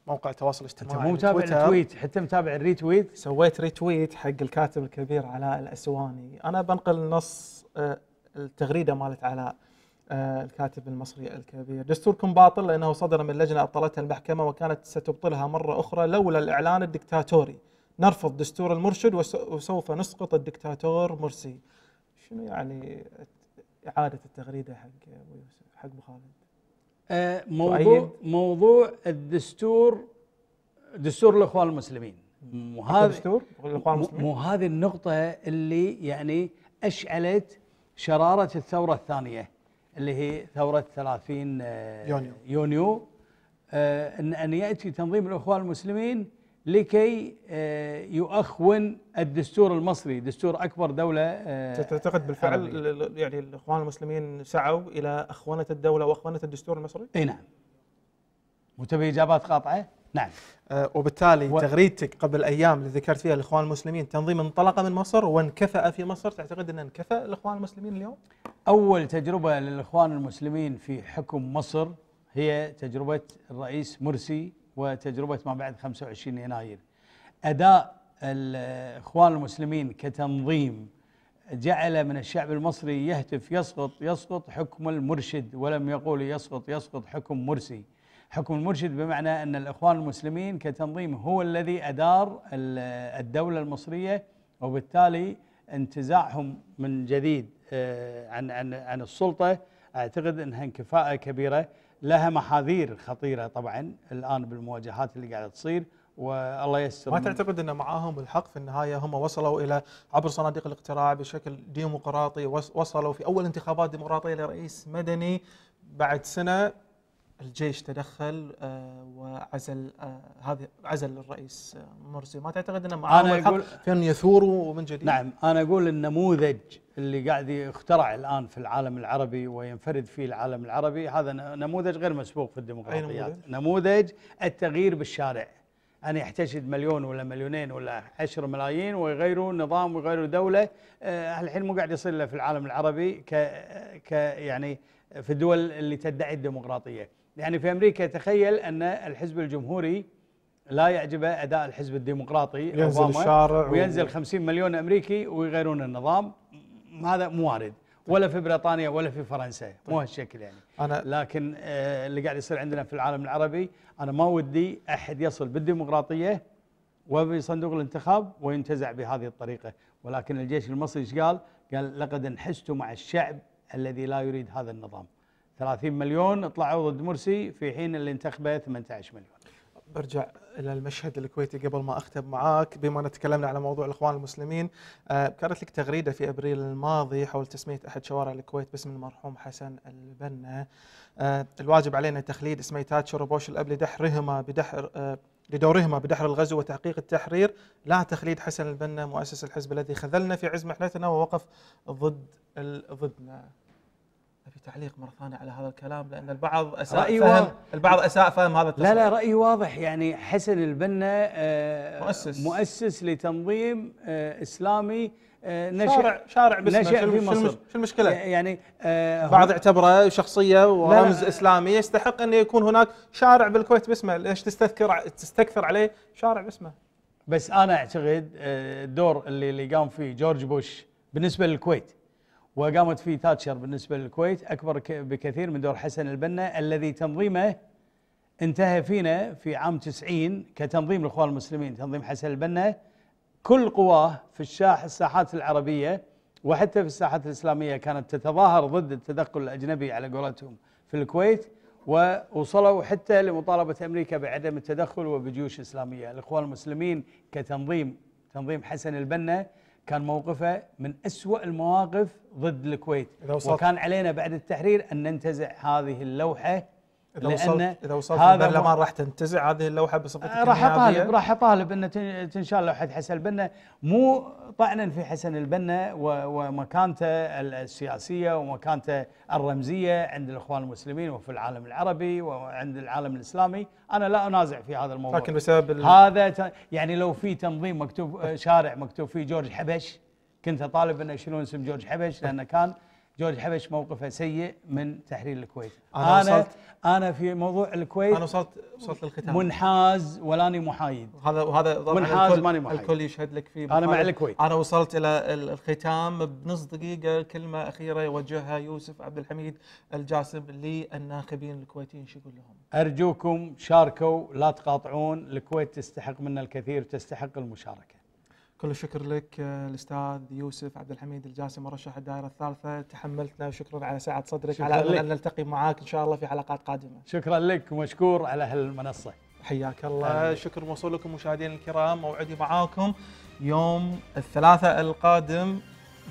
موقع التواصل الاجتماعي انت مو متابع التويت حتى متابع الريتويت سويت ريتويت حق الكاتب الكبير علاء الاسواني انا بنقل نص آه، التغريده مالت علاء الكاتب المصري الكبير دستوركم باطل لأنه صدر من لجنة أبطلتها المحكمة وكانت ستبطلها مرة أخرى لولا الإعلان الدكتاتوري نرفض دستور المرشد وسوف نسقط الدكتاتور مرسي شنو يعني اعاده التغريده حق ابو يوسف حق ابو خالد آه، موضوع موضوع الدستور دستور الاخوان المسلمين مو دستور الاخوان المسلمين وهذه النقطه اللي يعني اشعلت شراره الثوره الثانيه اللي هي ثوره 30 آه، يونيو يونيو آه ان ان ياتي تنظيم الاخوان المسلمين لكي آه، يؤخون الدستور المصري دستور أكبر دولة آه، تعتقد بالفعل عربية. يعني الإخوان المسلمين سعوا إلى أخوانة الدولة وأخوانة الدستور المصري؟ أي نعم وتبي إجابات قاطعة؟ نعم أه وبالتالي و... تغريدتك قبل أيام اللي ذكرت فيها الإخوان المسلمين تنظيم انطلق من مصر وانكفأ في مصر تعتقد أن انكفأ الإخوان المسلمين اليوم؟ أول تجربة للإخوان المسلمين في حكم مصر هي تجربة الرئيس مرسي وتجربه ما بعد 25 يناير اداء الاخوان المسلمين كتنظيم جعل من الشعب المصري يهتف يسقط يسقط حكم المرشد ولم يقول يسقط يسقط حكم مرسي حكم المرشد بمعنى ان الاخوان المسلمين كتنظيم هو الذي ادار الدوله المصريه وبالتالي انتزاعهم من جديد آه، عن عن عن السلطه اعتقد انها كفاءه كبيره لها محاذير خطيره طبعا الان بالمواجهات اللي قاعده تصير والله يستر ما تعتقد ان معاهم الحق في النهايه هم وصلوا الى عبر صناديق الاقتراع بشكل ديمقراطي وصلوا في اول انتخابات ديمقراطيه لرئيس مدني بعد سنه الجيش تدخل آه، وعزل آه، هذه عزل الرئيس آه، مرسي ما تعتقد انه معاه في ان يثوروا من جديد نعم انا اقول النموذج اللي قاعد يخترع الان في العالم العربي وينفرد فيه العالم العربي هذا نموذج غير مسبوق في الديمقراطيات نموذج التغيير بالشارع أن يحتشد مليون ولا مليونين ولا عشر ملايين ويغيروا نظام ويغيروا دولة أه الحين مو قاعد يصير له في العالم العربي ك, ك يعني في الدول اللي تدعي الديمقراطية يعني في امريكا تخيل ان الحزب الجمهوري لا يعجبه اداء الحزب الديمقراطي ينزل الشارع وينزل 50 مليون امريكي ويغيرون النظام هذا مو وارد ولا في بريطانيا ولا في فرنسا طيب. مو هالشكل يعني أنا لكن آه، اللي قاعد يصير عندنا في العالم العربي انا ما ودي احد يصل بالديمقراطيه وبصندوق الانتخاب وينتزع بهذه الطريقه ولكن الجيش المصري ايش قال؟ قال لقد انحزت مع الشعب الذي لا يريد هذا النظام 30 مليون طلعوا ضد مرسي في حين اللي انتخبه 18 مليون برجع الى المشهد الكويتي قبل ما اختم معاك بما ان تكلمنا على موضوع الاخوان المسلمين آه، كانت لك تغريده في ابريل الماضي حول تسميه احد شوارع الكويت باسم المرحوم حسن البنا آه، الواجب علينا تخليد اسمي تاتشر وبوش الاب لدحرهما بدحر آه، لدورهما بدحر الغزو وتحقيق التحرير لا تخليد حسن البنا مؤسس الحزب الذي خذلنا في عز محنتنا ووقف ضد ضدنا ابي تعليق مره ثانيه على هذا الكلام لان البعض اساء رأي فهم واضح. البعض اساء فهم هذا التصريح. لا لا رايي واضح يعني حسن البنا آه، مؤسس مؤسس لتنظيم آه، اسلامي آه، شارع شارع باسمه نشأ في مصر شو المشكله؟ يعني بعض اعتبره شخصيه ورمز اسلامي يستحق ان يكون هناك شارع بالكويت باسمه ليش تستذكر تستكثر عليه شارع باسمه بس انا اعتقد الدور اللي اللي قام فيه جورج بوش بالنسبه للكويت وقامت فيه تاتشر بالنسبة للكويت أكبر بكثير من دور حسن البنا الذي تنظيمه انتهى فينا في عام 90 كتنظيم الإخوان المسلمين تنظيم حسن البنا كل قواه في الشاح الساحات العربية وحتى في الساحات الإسلامية كانت تتظاهر ضد التدخل الأجنبي على قولتهم في الكويت ووصلوا حتى لمطالبة أمريكا بعدم التدخل وبجيوش إسلامية الإخوان المسلمين كتنظيم تنظيم حسن البنا كان موقفه من أسوأ المواقف ضد الكويت وكان علينا بعد التحرير أن ننتزع هذه اللوحة إذا لان اذا وصلت هذا البرلمان راح تنتزع هذه اللوحه بصفتك آه، راح اطالب راح اطالب ان تنشال لوحه حسن البنا مو طعنا في حسن البنا ومكانته السياسيه ومكانته الرمزيه عند الاخوان المسلمين وفي العالم العربي وعند العالم الاسلامي، انا لا انازع في هذا الموضوع لكن بسبب هذا يعني لو في تنظيم مكتوب شارع مكتوب فيه جورج حبش كنت اطالب انه يشيلون اسم جورج حبش لانه كان جورج حبش موقفه سيء من تحرير الكويت انا انا, وصلت أنا في موضوع الكويت انا وصلت وصلت للختام منحاز ولاني محايد هذا وهذا منحاز ماني محايد الكل يشهد لك فيه انا مع الكويت انا وصلت الى الختام بنص دقيقه كلمه اخيره يوجهها يوسف عبد الحميد الجاسم للناخبين الكويتيين شو يقول لهم؟ ارجوكم شاركوا لا تقاطعون الكويت تستحق منا الكثير وتستحق المشاركه كل الشكر لك آه، الاستاذ يوسف عبد الحميد الجاسم مرشح الدائره الثالثه تحملتنا وشكرا على سعه صدرك على ان نلتقي معاك ان شاء الله في حلقات قادمه شكرا لك ومشكور على هالمنصه حياك الله شكر موصول لكم مشاهدينا الكرام موعدي معاكم يوم الثلاثاء القادم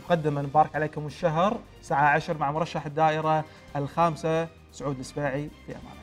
مقدما مبارك عليكم الشهر الساعه 10 مع مرشح الدائره الخامسه سعود السباعي في امان